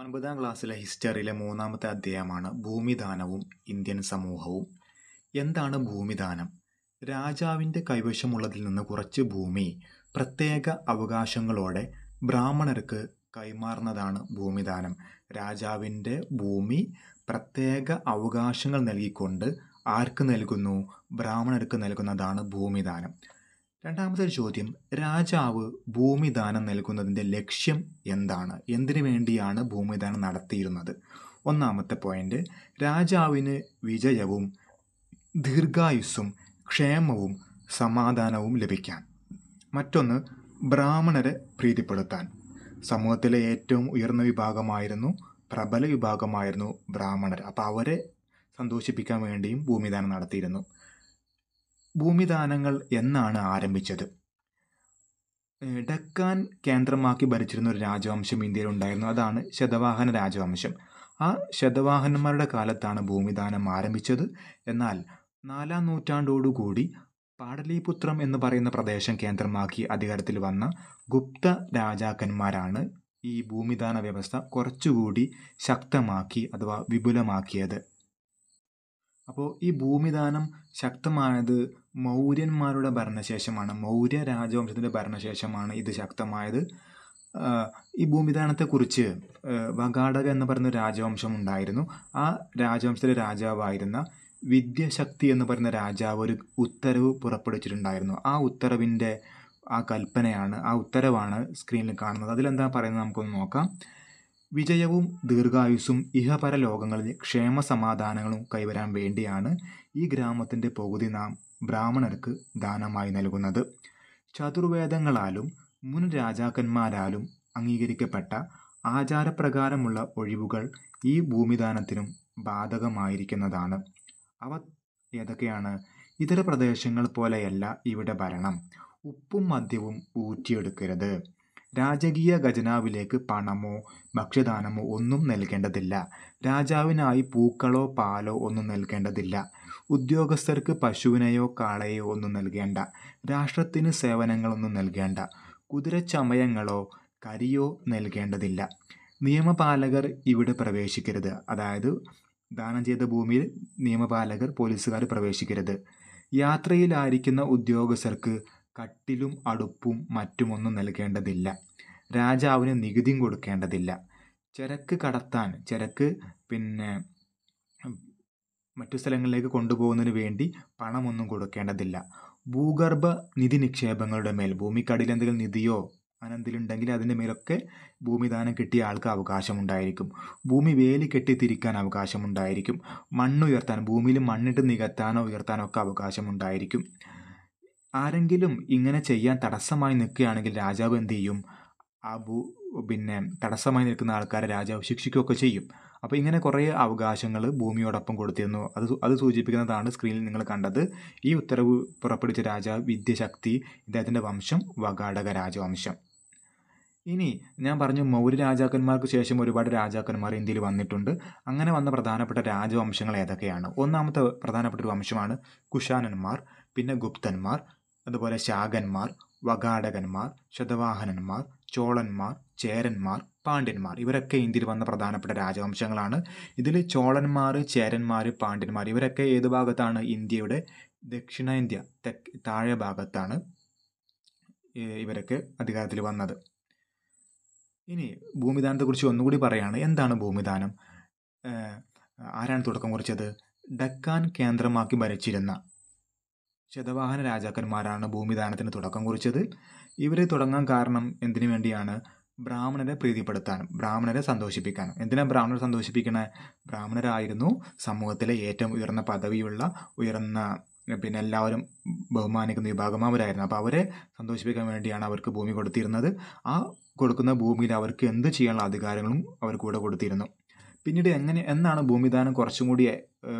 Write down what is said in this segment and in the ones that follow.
ഒൻപതാം ക്ലാസ്സിലെ ഹിസ്റ്ററിയിലെ മൂന്നാമത്തെ അധ്യായമാണ് ഭൂമിദാനവും ഇന്ത്യൻ സമൂഹവും എന്താണ് ഭൂമിദാനം രാജാവിൻ്റെ കൈവശമുള്ളതിൽ നിന്ന് കുറച്ച് ഭൂമി പ്രത്യേക അവകാശങ്ങളോടെ ബ്രാഹ്മണർക്ക് കൈമാറുന്നതാണ് ഭൂമിദാനം രാജാവിൻ്റെ ഭൂമി പ്രത്യേക അവകാശങ്ങൾ നൽകിക്കൊണ്ട് ആർക്ക് നൽകുന്നു ബ്രാഹ്മണർക്ക് നൽകുന്നതാണ് ഭൂമിദാനം രണ്ടാമത്തെ ചോദ്യം രാജാവ് ഭൂമിദാനം നൽകുന്നതിൻ്റെ ലക്ഷ്യം എന്താണ് എന്തിനു വേണ്ടിയാണ് ഭൂമിദാനം നടത്തിയിരുന്നത് ഒന്നാമത്തെ പോയിന്റ് രാജാവിന് വിജയവും ദീർഘായുസ്സും ക്ഷേമവും സമാധാനവും ലഭിക്കാൻ മറ്റൊന്ന് ബ്രാഹ്മണരെ പ്രീതിപ്പെടുത്താൻ സമൂഹത്തിലെ ഏറ്റവും ഉയർന്ന വിഭാഗമായിരുന്നു പ്രബല വിഭാഗമായിരുന്നു ബ്രാഹ്മണർ അപ്പോൾ അവരെ സന്തോഷിപ്പിക്കാൻ വേണ്ടിയും ഭൂമിദാനം നടത്തിയിരുന്നു ഭൂമിദാനങ്ങൾ എന്നാണ് ആരംഭിച്ചത് ഡക്കാൻ കേന്ദ്രമാക്കി ഭരിച്ചിരുന്ന ഒരു രാജവംശം ഇന്ത്യയിൽ ഉണ്ടായിരുന്നു അതാണ് ശതവാഹന രാജവംശം ആ ശതവാഹനന്മാരുടെ കാലത്താണ് ഭൂമിദാനം ആരംഭിച്ചത് എന്നാൽ നാലാം നൂറ്റാണ്ടോടുകൂടി പാടലീപുത്രം എന്ന് പറയുന്ന പ്രദേശം കേന്ദ്രമാക്കി അധികാരത്തിൽ വന്ന ഗുപ്ത രാജാക്കന്മാരാണ് ഈ ഭൂമിദാന വ്യവസ്ഥ കുറച്ചുകൂടി ശക്തമാക്കി അഥവാ വിപുലമാക്കിയത് അപ്പോൾ ഈ ഭൂമിദാനം ശക്തമായത് മൗര്യന്മാരുടെ ഭരണശേഷമാണ് മൗര്യ രാജവംശത്തിൻ്റെ ഭരണശേഷമാണ് ഇത് ശക്തമായത് ഈ ഭൂമിദാനത്തെക്കുറിച്ച് വകാടക എന്ന് പറയുന്ന രാജവംശം ഉണ്ടായിരുന്നു ആ രാജവംശത്തിലെ രാജാവായിരുന്ന വിദ്യശക്തി എന്ന് പറയുന്ന രാജാവ് ഒരു ഉത്തരവ് പുറപ്പെടുവിച്ചിട്ടുണ്ടായിരുന്നു ആ ഉത്തരവിൻ്റെ ആ കൽപ്പനയാണ് ആ ഉത്തരവാണ് സ്ക്രീനിൽ കാണുന്നത് അതിലെന്താ പറയുന്നത് നമുക്കൊന്ന് നോക്കാം വിജയവും ദീർഘായുസ്സും ഇഹപര ലോകങ്ങളിൽ ക്ഷേമസമാധാനങ്ങളും കൈവരാൻ വേണ്ടിയാണ് ഈ ഗ്രാമത്തിൻ്റെ പകുതി നാം ബ്രാഹ്മണർക്ക് ദാനമായി നൽകുന്നത് ചതുർവേദങ്ങളാലും മുൻ രാജാക്കന്മാരാലും അംഗീകരിക്കപ്പെട്ട ആചാരപ്രകാരമുള്ള ഒഴിവുകൾ ഈ ഭൂമിദാനത്തിനും ബാധകമായിരിക്കുന്നതാണ് അവ ഏതൊക്കെയാണ് ഇതര പ്രദേശങ്ങൾ പോലെയല്ല ഇവിടെ ഭരണം ഉപ്പും മദ്യവും ഊറ്റിയെടുക്കരുത് രാജകീയ ഖജനാവിലേക്ക് പണമോ ഭക്ഷ്യദാനമോ ഒന്നും നൽകേണ്ടതില്ല രാജാവിനായി പൂക്കളോ പാലോ ഒന്നും നൽകേണ്ടതില്ല ഉദ്യോഗസ്ഥർക്ക് പശുവിനെയോ കാളയോ ഒന്നും നൽകേണ്ട രാഷ്ട്രത്തിന് സേവനങ്ങളൊന്നും നൽകേണ്ട കുതിരച്ചമയങ്ങളോ കരിയോ നൽകേണ്ടതില്ല നിയമപാലകർ ഇവിടെ പ്രവേശിക്കരുത് അതായത് ദാനം ചെയ്ത ഭൂമിയിൽ നിയമപാലകർ പോലീസുകാർ പ്രവേശിക്കരുത് യാത്രയിലായിരിക്കുന്ന ഉദ്യോഗസ്ഥർക്ക് കട്ടിലും അടുപ്പും മറ്റുമൊന്നും നൽകേണ്ടതില്ല രാജാവിന് നികുതിയും കൊടുക്കേണ്ടതില്ല ചരക്ക് കടത്താൻ ചരക്ക് പിന്നെ മറ്റു സ്ഥലങ്ങളിലേക്ക് കൊണ്ടുപോകുന്നതിന് വേണ്ടി പണമൊന്നും കൊടുക്കേണ്ടതില്ല ഭൂഗർഭ നിധി നിക്ഷേപങ്ങളുടെ മേൽ ഭൂമിക്കടിയിൽ എന്തെങ്കിലും നിധിയോ ഉണ്ടെങ്കിൽ അതിൻ്റെ മേലൊക്കെ ഭൂമിദാനം കിട്ടിയ ആൾക്ക് അവകാശമുണ്ടായിരിക്കും ഭൂമി വേലി കെട്ടിത്തിരിക്കാൻ അവകാശമുണ്ടായിരിക്കും മണ്ണുയർത്താൻ ഭൂമിയിൽ മണ്ണിട്ട് നികത്താനോ ഉയർത്താനോ ഒക്കെ അവകാശമുണ്ടായിരിക്കും ആരെങ്കിലും ഇങ്ങനെ ചെയ്യാൻ തടസ്സമായി നിൽക്കുകയാണെങ്കിൽ രാജാവ് എന്ത് ചെയ്യും അബു പിന്നെ തടസ്സമായി നിൽക്കുന്ന ആൾക്കാരെ രാജാവ് ശിക്ഷിക്കുകയൊക്കെ ചെയ്യും അപ്പോൾ ഇങ്ങനെ കുറേ അവകാശങ്ങൾ ഭൂമിയോടൊപ്പം കൊടുത്തിരുന്നു അത് അത് സൂചിപ്പിക്കുന്നതാണ് സ്ക്രീനിൽ നിങ്ങൾ കണ്ടത് ഈ ഉത്തരവ് പുറപ്പെടുവിച്ച രാജാവ് വിദ്യശക്തി ഇദ്ദേഹത്തിൻ്റെ വംശം വകാടക രാജവംശം ഇനി ഞാൻ പറഞ്ഞു മൗര്യ രാജാക്കന്മാർക്ക് ശേഷം ഒരുപാട് രാജാക്കന്മാർ ഇന്ത്യയിൽ വന്നിട്ടുണ്ട് അങ്ങനെ വന്ന പ്രധാനപ്പെട്ട രാജവംശങ്ങൾ ഏതൊക്കെയാണ് ഒന്നാമത്തെ പ്രധാനപ്പെട്ട ഒരു വംശമാണ് കുഷാനന്മാർ പിന്നെ ഗുപ്തന്മാർ അതുപോലെ ശാഖന്മാർ വകാടകന്മാർ ശതവാഹനന്മാർ ചോളന്മാർ ചേരന്മാർ പാണ്ഡ്യന്മാർ ഇവരൊക്കെ ഇന്ത്യയിൽ വന്ന പ്രധാനപ്പെട്ട രാജവംശങ്ങളാണ് ഇതിൽ ചോളന്മാർ ചേരന്മാർ പാണ്ഡ്യന്മാർ ഇവരൊക്കെ ഏത് ഭാഗത്താണ് ഇന്ത്യയുടെ ദക്ഷിണേന്ത്യ തെക്ക് താഴെ ഭാഗത്താണ് ഇവരൊക്കെ അധികാരത്തിൽ വന്നത് ഇനി ഭൂമിദാനത്തെക്കുറിച്ച് ഒന്നുകൂടി പറയാണ് എന്താണ് ഭൂമിദാനം ആരാണ് തുടക്കം കുറിച്ചത് ഡക്കാൻ കേന്ദ്രമാക്കി ഭരിച്ചിരുന്ന ശതവാഹന രാജാക്കന്മാരാണ് ഭൂമിദാനത്തിന് തുടക്കം കുറിച്ചത് ഇവർ തുടങ്ങാൻ കാരണം എന്തിനു വേണ്ടിയാണ് ബ്രാഹ്മണരെ പ്രീതിപ്പെടുത്താൻ ബ്രാഹ്മണരെ സന്തോഷിപ്പിക്കാനും എന്തിനാണ് ബ്രാഹ്മണരെ സന്തോഷിപ്പിക്കണേ ബ്രാഹ്മണരായിരുന്നു സമൂഹത്തിലെ ഏറ്റവും ഉയർന്ന പദവിയുള്ള ഉയർന്ന പിന്നെ എല്ലാവരും ബഹുമാനിക്കുന്ന വിഭാഗം അവരായിരുന്നു അപ്പോൾ അവരെ സന്തോഷിപ്പിക്കാൻ വേണ്ടിയാണ് അവർക്ക് ഭൂമി കൊടുത്തിരുന്നത് ആ കൊടുക്കുന്ന ഭൂമിയിൽ അവർക്ക് എന്ത് ചെയ്യാനുള്ള അധികാരങ്ങളും അവർ കൂടെ കൊടുത്തിരുന്നു പിന്നീട് എങ്ങനെ എന്നാണ് ഭൂമിദാനം കുറച്ചും കൂടി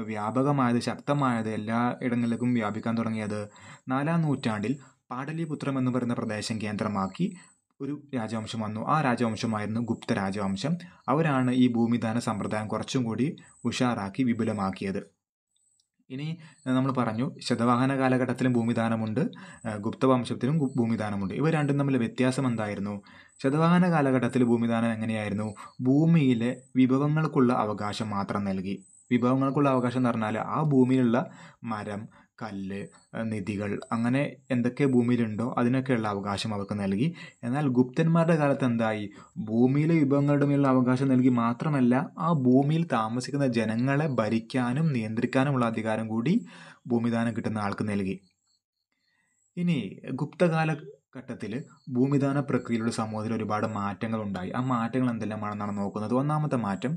വ്യാപകമായത് ശക്തമായത് എല്ലാ ഇടങ്ങളിലേക്കും വ്യാപിക്കാൻ തുടങ്ങിയത് നാലാം നൂറ്റാണ്ടിൽ പാടലിപുത്രം എന്ന് പറയുന്ന പ്രദേശം കേന്ദ്രമാക്കി ഒരു രാജവംശം വന്നു ആ രാജവംശമായിരുന്നു ഗുപ്ത രാജവംശം അവരാണ് ഈ ഭൂമിദാന സമ്പ്രദായം കുറച്ചും കൂടി ഉഷാറാക്കി വിപുലമാക്കിയത് ഇനി നമ്മൾ പറഞ്ഞു ശതവാഹന കാലഘട്ടത്തിലും ഭൂമിദാനമുണ്ട് ഗുപ്തവംശത്തിലും ഭൂമിദാനമുണ്ട് ഇവ രണ്ടും തമ്മിൽ വ്യത്യാസം എന്തായിരുന്നു ശതവാഹന കാലഘട്ടത്തിൽ ഭൂമിദാനം എങ്ങനെയായിരുന്നു ഭൂമിയിലെ വിഭവങ്ങൾക്കുള്ള അവകാശം മാത്രം നൽകി വിഭവങ്ങൾക്കുള്ള അവകാശം എന്ന് പറഞ്ഞാൽ ആ ഭൂമിയിലുള്ള മരം കല്ല് നിധികൾ അങ്ങനെ എന്തൊക്കെ ഭൂമിയിലുണ്ടോ അതിനൊക്കെയുള്ള അവകാശം അവർക്ക് നൽകി എന്നാൽ ഗുപ്തന്മാരുടെ കാലത്ത് എന്തായി ഭൂമിയിലെ വിഭവങ്ങളുടെ മേലുള്ള അവകാശം നൽകി മാത്രമല്ല ആ ഭൂമിയിൽ താമസിക്കുന്ന ജനങ്ങളെ ഭരിക്കാനും നിയന്ത്രിക്കാനുമുള്ള അധികാരം കൂടി ഭൂമിദാനം കിട്ടുന്ന ആൾക്ക് നൽകി ഇനി ഗുപ്തകാല ഘട്ടത്തിൽ ഭൂമിദാന പ്രക്രിയയുടെ സമൂഹത്തിൽ ഒരുപാട് മാറ്റങ്ങൾ ഉണ്ടായി ആ മാറ്റങ്ങൾ എന്തെല്ലാമാണെന്നാണ് നോക്കുന്നത് ഒന്നാമത്തെ മാറ്റം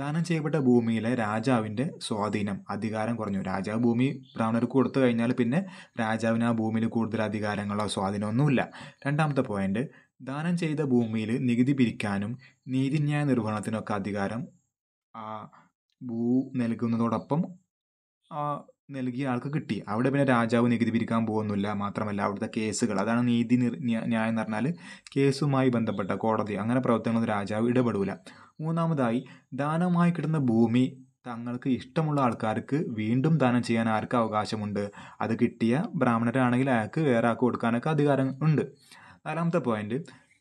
ദാനം ചെയ്യപ്പെട്ട ഭൂമിയിലെ രാജാവിൻ്റെ സ്വാധീനം അധികാരം കുറഞ്ഞു രാജാവ് ഭൂമി ബ്രാഹ്മണർക്ക് കൊടുത്തു കഴിഞ്ഞാൽ പിന്നെ രാജാവിന് ആ ഭൂമിയിൽ കൂടുതൽ അധികാരങ്ങളോ സ്വാധീനമൊന്നുമില്ല രണ്ടാമത്തെ പോയിന്റ് ദാനം ചെയ്ത ഭൂമിയിൽ നികുതി പിരിക്കാനും നീതിന്യായ നിർവഹണത്തിനൊക്കെ അധികാരം ആ ഭൂ നൽകുന്നതോടൊപ്പം നൽകിയ ആൾക്ക് കിട്ടി അവിടെ പിന്നെ രാജാവ് നികുതി പിരിക്കാൻ പോകുന്നില്ല മാത്രമല്ല അവിടുത്തെ കേസുകൾ അതാണ് നീതി ന്യായം എന്ന് പറഞ്ഞാൽ കേസുമായി ബന്ധപ്പെട്ട കോടതി അങ്ങനെ പ്രവർത്തനങ്ങളൊന്നും രാജാവ് ഇടപെടൂല മൂന്നാമതായി ദാനമായി കിട്ടുന്ന ഭൂമി തങ്ങൾക്ക് ഇഷ്ടമുള്ള ആൾക്കാർക്ക് വീണ്ടും ദാനം ചെയ്യാൻ ആർക്ക് അവകാശമുണ്ട് അത് കിട്ടിയ ബ്രാഹ്മണരാണെങ്കിൽ അയാൾക്ക് വേറെ ആൾക്ക് കൊടുക്കാനൊക്കെ അധികാരം ഉണ്ട് നാലാമത്തെ പോയിന്റ്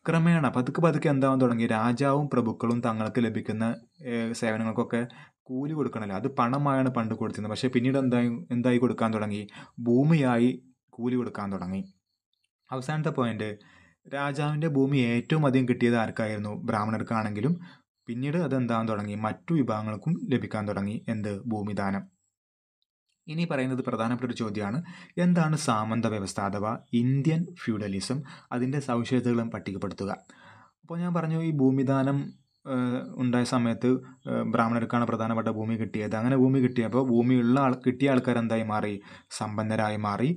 ക്രമേണ പതുക്കെ പതുക്കെ എന്താവാൻ തുടങ്ങി രാജാവും പ്രഭുക്കളും തങ്ങൾക്ക് ലഭിക്കുന്ന സേവനങ്ങൾക്കൊക്കെ കൂലി കൊടുക്കണമല്ലോ അത് പണമായാണ് പണ്ട് കൊടുത്തിരുന്നത് പക്ഷേ പിന്നീട് എന്തായി എന്തായി കൊടുക്കാൻ തുടങ്ങി ഭൂമിയായി കൂലി കൊടുക്കാൻ തുടങ്ങി അവസാനത്തെ പോയിന്റ് രാജാവിൻ്റെ ഭൂമി ഏറ്റവും അധികം കിട്ടിയത് ആർക്കായിരുന്നു ബ്രാഹ്മണർക്കാണെങ്കിലും പിന്നീട് അത് എന്താകാൻ തുടങ്ങി മറ്റു വിഭാഗങ്ങൾക്കും ലഭിക്കാൻ തുടങ്ങി എന്ത് ഭൂമിദാനം ഇനി പറയുന്നത് പ്രധാനപ്പെട്ട ഒരു ചോദ്യമാണ് എന്താണ് സാമന്ത വ്യവസ്ഥ അഥവാ ഇന്ത്യൻ ഫ്യൂഡലിസം അതിൻ്റെ സവിശേഷതകളും പട്ടികപ്പെടുത്തുക അപ്പോൾ ഞാൻ പറഞ്ഞു ഈ ഭൂമിദാനം ഉണ്ടായ സമയത്ത് ബ്രാഹ്മണർക്കാണ് പ്രധാനപ്പെട്ട ഭൂമി കിട്ടിയത് അങ്ങനെ ഭൂമി കിട്ടിയപ്പോൾ ഭൂമിയുള്ള ആൾ കിട്ടിയ ആൾക്കാർ എന്തായി മാറി സമ്പന്നരായി മാറി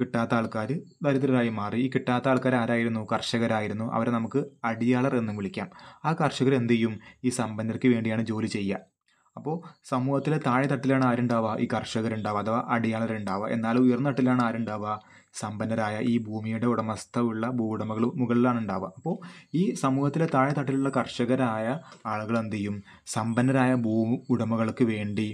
കിട്ടാത്ത ആൾക്കാർ ദരിദ്രരായി മാറി ഈ കിട്ടാത്ത ആൾക്കാർ ആരായിരുന്നു കർഷകരായിരുന്നു അവരെ നമുക്ക് അടിയാളർ എന്നും വിളിക്കാം ആ കർഷകർ എന്ത് ചെയ്യും ഈ സമ്പന്നർക്ക് വേണ്ടിയാണ് ജോലി ചെയ്യുക അപ്പോൾ സമൂഹത്തിലെ താഴെ തട്ടിലാണ് ആരുണ്ടാവുക ഈ കർഷകരുണ്ടാവുക അഥവാ അടിയാളരുണ്ടാവുക എന്നാൽ ഉയർന്ന തട്ടിലാണ് ആരുണ്ടാവുക സമ്പന്നരായ ഈ ഭൂമിയുടെ ഉടമസ്ഥമുള്ള ഭൂവുടമകൾ മുകളിലാണ് ഉണ്ടാവുക അപ്പോൾ ഈ സമൂഹത്തിലെ താഴെ തട്ടിലുള്ള കർഷകരായ ആളുകൾ എന്ത് ചെയ്യും സമ്പന്നരായ ഭൂ ഉടമകൾക്ക് വേണ്ടി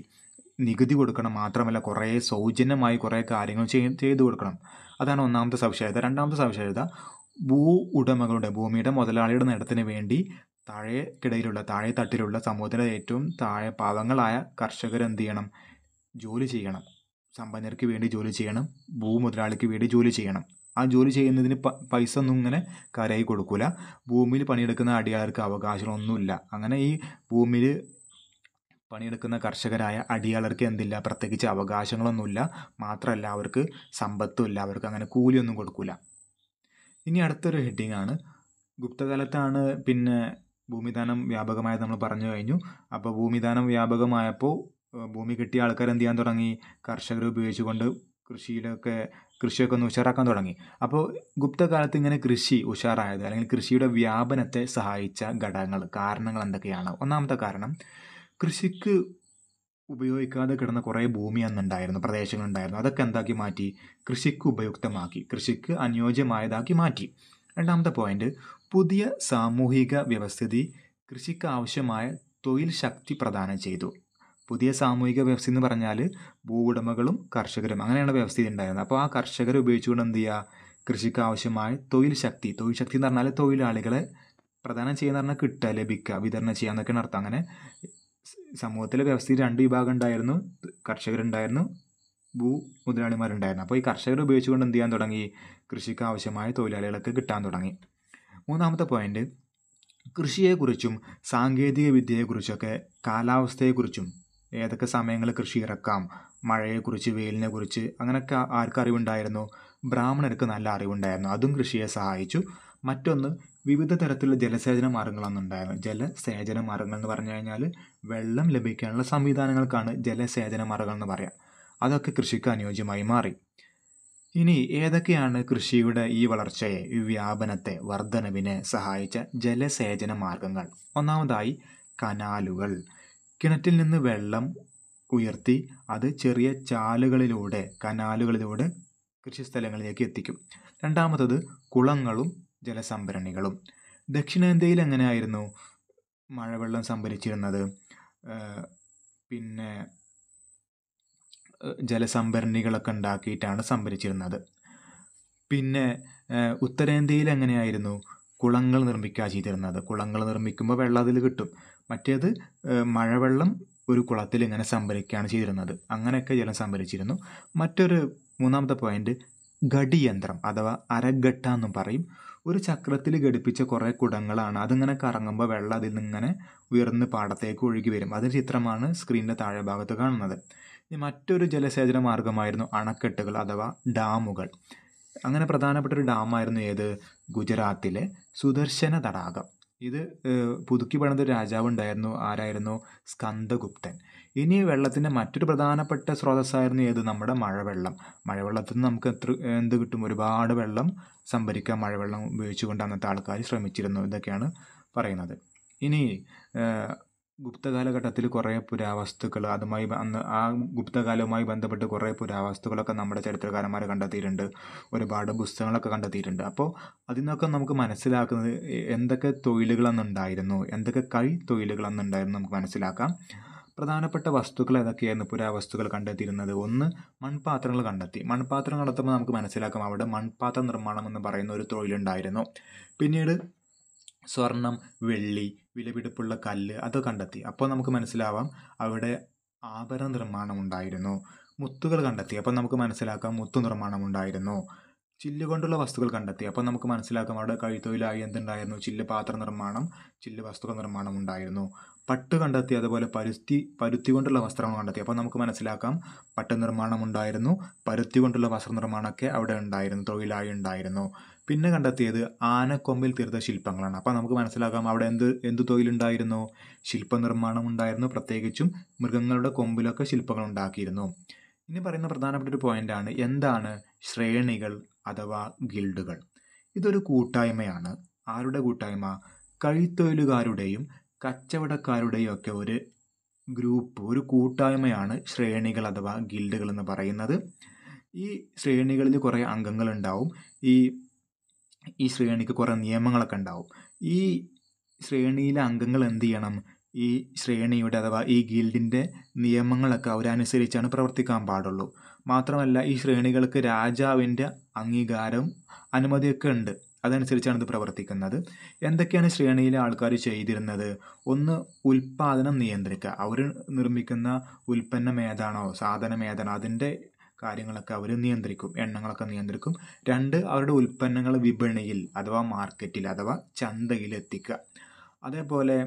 നികുതി കൊടുക്കണം മാത്രമല്ല കുറേ സൗജന്യമായി കുറേ കാര്യങ്ങൾ ചെയ്തു കൊടുക്കണം അതാണ് ഒന്നാമത്തെ സവിശേഷത രണ്ടാമത്തെ സവിശേഷത ഭൂ ഉടമകളുടെ ഭൂമിയുടെ മുതലാളിയുടെ നേട്ടത്തിന് വേണ്ടി താഴേക്കിടയിലുള്ള താഴെ തട്ടിലുള്ള സമൂഹത്തിലെ ഏറ്റവും താഴെ പാവങ്ങളായ കർഷകർ ചെയ്യണം ജോലി ചെയ്യണം സമ്പന്നർക്ക് വേണ്ടി ജോലി ചെയ്യണം ഭൂമുതലാളിക്ക് വേണ്ടി ജോലി ചെയ്യണം ആ ജോലി ചെയ്യുന്നതിന് പ പൈസ ഒന്നും ഇങ്ങനെ കരയായി കൊടുക്കില്ല ഭൂമിയിൽ പണിയെടുക്കുന്ന അടിയാൾക്ക് അവകാശങ്ങളൊന്നുമില്ല അങ്ങനെ ഈ ഭൂമിയിൽ പണിയെടുക്കുന്ന കർഷകരായ അടിയാളർക്ക് എന്തില്ല പ്രത്യേകിച്ച് അവകാശങ്ങളൊന്നുമില്ല മാത്രമല്ല അവർക്ക് സമ്പത്തുമില്ല അവർക്ക് അങ്ങനെ കൂലിയൊന്നും കൊടുക്കില്ല ഇനി അടുത്തൊരു ഹെഡിങ് ആണ് ഗുപ്തകാലത്താണ് പിന്നെ ഭൂമിദാനം വ്യാപകമായത് നമ്മൾ പറഞ്ഞു കഴിഞ്ഞു അപ്പോൾ ഭൂമിദാനം വ്യാപകമായപ്പോൾ ഭൂമി കിട്ടിയ ആൾക്കാർ എന്ത് ചെയ്യാൻ തുടങ്ങി കർഷകർ ഉപയോഗിച്ചുകൊണ്ട് കൃഷിയിലൊക്കെ കൃഷിയൊക്കെ ഒന്ന് ഉഷാറാക്കാൻ തുടങ്ങി അപ്പോൾ ഗുപ്തകാലത്ത് ഇങ്ങനെ കൃഷി ഉഷാറായത് അല്ലെങ്കിൽ കൃഷിയുടെ വ്യാപനത്തെ സഹായിച്ച ഘടകങ്ങൾ കാരണങ്ങൾ എന്തൊക്കെയാണ് ഒന്നാമത്തെ കാരണം കൃഷിക്ക് ഉപയോഗിക്കാതെ കിടന്ന കുറേ ഭൂമി അന്നുണ്ടായിരുന്നു പ്രദേശങ്ങളുണ്ടായിരുന്നു അതൊക്കെ എന്താക്കി മാറ്റി കൃഷിക്ക് ഉപയുക്തമാക്കി കൃഷിക്ക് അനുയോജ്യമായതാക്കി മാറ്റി രണ്ടാമത്തെ പോയിന്റ് പുതിയ സാമൂഹിക വ്യവസ്ഥിതി കൃഷിക്ക് ആവശ്യമായ തൊഴിൽ ശക്തി പ്രദാനം ചെയ്തു പുതിയ സാമൂഹിക വ്യവസ്ഥ എന്ന് പറഞ്ഞാൽ ഭൂവുടമകളും കർഷകരും അങ്ങനെയാണ് വ്യവസ്ഥ ഉണ്ടായിരുന്നത് അപ്പോൾ ആ കർഷകരെ ഉപയോഗിച്ചുകൊണ്ട് എന്ത് ചെയ്യുക കൃഷിക്ക് ആവശ്യമായ തൊഴിൽ ശക്തി തൊഴിൽ ശക്തി എന്ന് പറഞ്ഞാൽ തൊഴിലാളികളെ പ്രധാനം എന്ന് പറഞ്ഞാൽ കിട്ടുക ലഭിക്കുക വിതരണം ചെയ്യുക എന്നൊക്കെ അർത്ഥം അങ്ങനെ സമൂഹത്തിലെ വ്യവസ്ഥയിൽ രണ്ട് വിഭാഗം ഉണ്ടായിരുന്നു കർഷകരുണ്ടായിരുന്നു ഭൂ മുതലാളിമാരുണ്ടായിരുന്നു അപ്പോൾ ഈ കർഷകർ ഉപയോഗിച്ചുകൊണ്ട് എന്ത് ചെയ്യാൻ തുടങ്ങി കൃഷിക്ക് ആവശ്യമായ തൊഴിലാളികളൊക്കെ കിട്ടാൻ തുടങ്ങി മൂന്നാമത്തെ പോയിന്റ് കൃഷിയെക്കുറിച്ചും സാങ്കേതിക വിദ്യയെക്കുറിച്ചൊക്കെ കാലാവസ്ഥയെക്കുറിച്ചും ഏതൊക്കെ സമയങ്ങൾ കൃഷി ഇറക്കാം മഴയെക്കുറിച്ച് കുറിച്ച് അങ്ങനെയൊക്കെ ആർക്ക് അറിവുണ്ടായിരുന്നു ബ്രാഹ്മണർക്ക് നല്ല അറിവുണ്ടായിരുന്നു അതും കൃഷിയെ സഹായിച്ചു മറ്റൊന്ന് വിവിധ തരത്തിലുള്ള ജലസേചന മാർഗ്ഗങ്ങളാണ് ഉണ്ടായത് ജലസേചന മാർഗങ്ങൾ എന്ന് പറഞ്ഞു കഴിഞ്ഞാൽ വെള്ളം ലഭിക്കാനുള്ള സംവിധാനങ്ങൾക്കാണ് ജലസേചന മാർഗ്ഗങ്ങൾ എന്ന് പറയാം അതൊക്കെ കൃഷിക്ക് അനുയോജ്യമായി മാറി ഇനി ഏതൊക്കെയാണ് കൃഷിയുടെ ഈ വളർച്ചയെ ഈ വ്യാപനത്തെ വർധനവിനെ സഹായിച്ച ജലസേചന മാർഗങ്ങൾ ഒന്നാമതായി കനാലുകൾ കിണറ്റിൽ നിന്ന് വെള്ളം ഉയർത്തി അത് ചെറിയ ചാലുകളിലൂടെ കനാലുകളിലൂടെ കൃഷിസ്ഥലങ്ങളിലേക്ക് എത്തിക്കും രണ്ടാമത്തത് കുളങ്ങളും ജലസംഭരണികളും ദക്ഷിണേന്ത്യയിൽ എങ്ങനെയായിരുന്നു മഴവെള്ളം സംഭരിച്ചിരുന്നത് പിന്നെ ജലസംഭരണികളൊക്കെ ഉണ്ടാക്കിയിട്ടാണ് സംഭരിച്ചിരുന്നത് പിന്നെ ഉത്തരേന്ത്യയിൽ എങ്ങനെയായിരുന്നു കുളങ്ങൾ നിർമ്മിക്കുക ചെയ്തിരുന്നത് കുളങ്ങൾ നിർമ്മിക്കുമ്പോൾ വെള്ളം അതിൽ കിട്ടും മറ്റേത് മഴവെള്ളം ഒരു കുളത്തിൽ ഇങ്ങനെ സംഭരിക്കുകയാണ് ചെയ്തിരുന്നത് അങ്ങനെയൊക്കെ ജലം സംഭരിച്ചിരുന്നു മറ്റൊരു മൂന്നാമത്തെ പോയിൻ്റ് ഘടിയന്ത്രം അഥവാ അരഘട്ട എന്നും പറയും ഒരു ചക്രത്തിൽ ഘടിപ്പിച്ച കുറേ കുടങ്ങളാണ് അതിങ്ങനെ കറങ്ങുമ്പോൾ വെള്ളം അതിൽ നിന്നിങ്ങനെ ഉയർന്ന് പാടത്തേക്ക് ഒഴുകി വരും അതിന് ചിത്രമാണ് സ്ക്രീനിൻ്റെ താഴെ ഭാഗത്ത് കാണുന്നത് ഇനി മറ്റൊരു ജലസേചന മാർഗമായിരുന്നു അണക്കെട്ടുകൾ അഥവാ ഡാമുകൾ അങ്ങനെ പ്രധാനപ്പെട്ട ഒരു ഡാമായിരുന്നു ഏത് ഗുജറാത്തിലെ സുദർശന തടാകം ഇത് പുതുക്കി പണിത രാജാവുണ്ടായിരുന്നു ആരായിരുന്നു സ്കന്ദഗുപ്തൻ ഇനി വെള്ളത്തിൻ്റെ മറ്റൊരു പ്രധാനപ്പെട്ട സ്രോതസ്സായിരുന്നു ഏത് നമ്മുടെ മഴവെള്ളം മഴവെള്ളത്തിൽ നിന്ന് നമുക്ക് എത്ര എന്ത് കിട്ടും ഒരുപാട് വെള്ളം സംഭരിക്കാൻ മഴവെള്ളം ഉപയോഗിച്ചുകൊണ്ട് അന്നത്തെ ആൾക്കാർ ശ്രമിച്ചിരുന്നു ഇതൊക്കെയാണ് പറയുന്നത് ഇനി ഗുപ്തകാലഘട്ടത്തിൽ കുറേ പുരാവസ്തുക്കൾ അതുമായി അന്ന് ആ ഗുപ്തകാലവുമായി ബന്ധപ്പെട്ട് കുറേ പുരാവസ്തുക്കളൊക്കെ നമ്മുടെ ചരിത്രകാരന്മാർ കണ്ടെത്തിയിട്ടുണ്ട് ഒരുപാട് പുസ്തകങ്ങളൊക്കെ കണ്ടെത്തിയിട്ടുണ്ട് അപ്പോൾ അതിൽ നിന്നൊക്കെ നമുക്ക് മനസ്സിലാക്കുന്നത് എന്തൊക്കെ തൊഴിലുകളെന്നുണ്ടായിരുന്നു എന്തൊക്കെ കൈ തൊഴിലുകളെന്നുണ്ടായിരുന്നു നമുക്ക് മനസ്സിലാക്കാം പ്രധാനപ്പെട്ട വസ്തുക്കൾ ഏതൊക്കെയായിരുന്നു പുരാവസ്തുക്കൾ കണ്ടെത്തിയിരുന്നത് ഒന്ന് മൺപാത്രങ്ങൾ കണ്ടെത്തി മൺപാത്രം കണ്ടെത്തുമ്പോൾ നമുക്ക് മനസ്സിലാക്കാം അവിടെ മൺപാത്ര നിർമ്മാണം എന്ന് പറയുന്ന ഒരു തൊഴിലുണ്ടായിരുന്നു പിന്നീട് സ്വർണം വെള്ളി വിലപിടിപ്പുള്ള കല്ല് അത് കണ്ടെത്തി അപ്പോൾ നമുക്ക് മനസ്സിലാവാം അവിടെ ആഭരണ നിർമ്മാണം ഉണ്ടായിരുന്നു മുത്തുകൾ കണ്ടെത്തി അപ്പോൾ നമുക്ക് മനസ്സിലാക്കാം മുത്തു നിർമ്മാണം ഉണ്ടായിരുന്നു ചില്ലുകൊണ്ടുള്ള വസ്തുക്കൾ കണ്ടെത്തി അപ്പോൾ നമുക്ക് മനസ്സിലാക്കാം അവിടെ കഴുത്തൊഴിലായി എന്തുണ്ടായിരുന്നു ചില്ല് പാത്ര നിർമ്മാണം ചില്ല് വസ്തുക്കൾ നിർമ്മാണം ഉണ്ടായിരുന്നു പട്ട് കണ്ടെത്തി അതുപോലെ പരുത്തി പരുത്തി കൊണ്ടുള്ള വസ്ത്രങ്ങൾ കണ്ടെത്തി അപ്പോൾ നമുക്ക് മനസ്സിലാക്കാം പട്ട് നിർമ്മാണം ഉണ്ടായിരുന്നു പരുത്തി കൊണ്ടുള്ള വസ്ത്ര നിർമ്മാണമൊക്കെ അവിടെ ഉണ്ടായിരുന്നു തൊഴിലായി ഉണ്ടായിരുന്നു പിന്നെ കണ്ടെത്തിയത് ആനക്കൊമ്പിൽ തീർത്ത ശില്പങ്ങളാണ് അപ്പോൾ നമുക്ക് മനസ്സിലാക്കാം അവിടെ എന്ത് എന്ത് തൊഴിലുണ്ടായിരുന്നു ശില്പനിർമ്മാണം ഉണ്ടായിരുന്നു പ്രത്യേകിച്ചും മൃഗങ്ങളുടെ കൊമ്പിലൊക്കെ ശില്പങ്ങൾ ഉണ്ടാക്കിയിരുന്നു ഇനി പറയുന്ന പ്രധാനപ്പെട്ട ഒരു പോയിൻ്റാണ് എന്താണ് ശ്രേണികൾ അഥവാ ഗിൽഡുകൾ ഇതൊരു കൂട്ടായ്മയാണ് ആരുടെ കൂട്ടായ്മ കഴിത്തൊഴിലുകാരുടെയും കച്ചവടക്കാരുടെയും ഒക്കെ ഒരു ഗ്രൂപ്പ് ഒരു കൂട്ടായ്മയാണ് ശ്രേണികൾ അഥവാ ഗിൽഡുകൾ എന്ന് പറയുന്നത് ഈ ശ്രേണികളിൽ കുറേ അംഗങ്ങളുണ്ടാവും ഈ ഈ ശ്രേണിക്ക് കുറേ നിയമങ്ങളൊക്കെ ഉണ്ടാവും ഈ ശ്രേണിയിലെ അംഗങ്ങൾ എന്ത് ചെയ്യണം ഈ ശ്രേണിയുടെ അഥവാ ഈ ഗിൽഡിൻ്റെ നിയമങ്ങളൊക്കെ അവരനുസരിച്ചാണ് പ്രവർത്തിക്കാൻ പാടുള്ളൂ മാത്രമല്ല ഈ ശ്രേണികൾക്ക് രാജാവിൻ്റെ അംഗീകാരം അനുമതിയൊക്കെ ഉണ്ട് അതനുസരിച്ചാണ് ഇത് പ്രവർത്തിക്കുന്നത് എന്തൊക്കെയാണ് ശ്രേണിയിലെ ആൾക്കാർ ചെയ്തിരുന്നത് ഒന്ന് ഉൽപ്പാദനം നിയന്ത്രിക്കുക അവർ നിർമ്മിക്കുന്ന ഉൽപ്പന്നം ഏതാണോ സാധനം ഏതാണോ അതിൻ്റെ കാര്യങ്ങളൊക്കെ അവർ നിയന്ത്രിക്കും എണ്ണങ്ങളൊക്കെ നിയന്ത്രിക്കും രണ്ട് അവരുടെ ഉൽപ്പന്നങ്ങൾ വിപണിയിൽ അഥവാ മാർക്കറ്റിൽ അഥവാ ചന്തയിൽ എത്തിക്കുക അതേപോലെ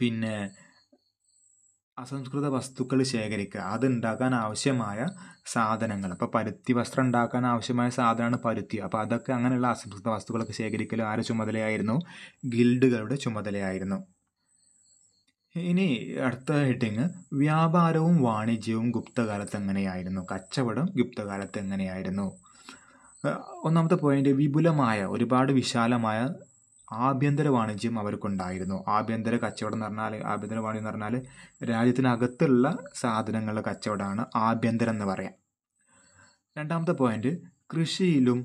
പിന്നെ അസംസ്കൃത വസ്തുക്കൾ ശേഖരിക്കുക അതുണ്ടാക്കാൻ ആവശ്യമായ സാധനങ്ങൾ അപ്പോൾ പരുത്തി വസ്ത്രം ഉണ്ടാക്കാൻ ആവശ്യമായ സാധനമാണ് പരുത്തി അപ്പോൾ അതൊക്കെ അങ്ങനെയുള്ള അസംസ്കൃത വസ്തുക്കളൊക്കെ ശേഖരിക്കലും ആരുടെ ചുമതലയായിരുന്നു ഗിൽഡുകളുടെ ചുമതലയായിരുന്നു ഇനി അടുത്ത ഹെഡിങ് വ്യാപാരവും വാണിജ്യവും ഗുപ്തകാലത്ത് എങ്ങനെയായിരുന്നു കച്ചവടം ഗുപ്തകാലത്ത് എങ്ങനെയായിരുന്നു ഒന്നാമത്തെ പോയിന്റ് വിപുലമായ ഒരുപാട് വിശാലമായ ആഭ്യന്തര വാണിജ്യം അവർക്കുണ്ടായിരുന്നു ആഭ്യന്തര കച്ചവടം എന്ന് പറഞ്ഞാൽ ആഭ്യന്തര വാണിജ്യം എന്ന് പറഞ്ഞാൽ രാജ്യത്തിനകത്തുള്ള സാധനങ്ങളുടെ കച്ചവടമാണ് ആഭ്യന്തരം എന്ന് പറയാം രണ്ടാമത്തെ പോയിന്റ് കൃഷിയിലും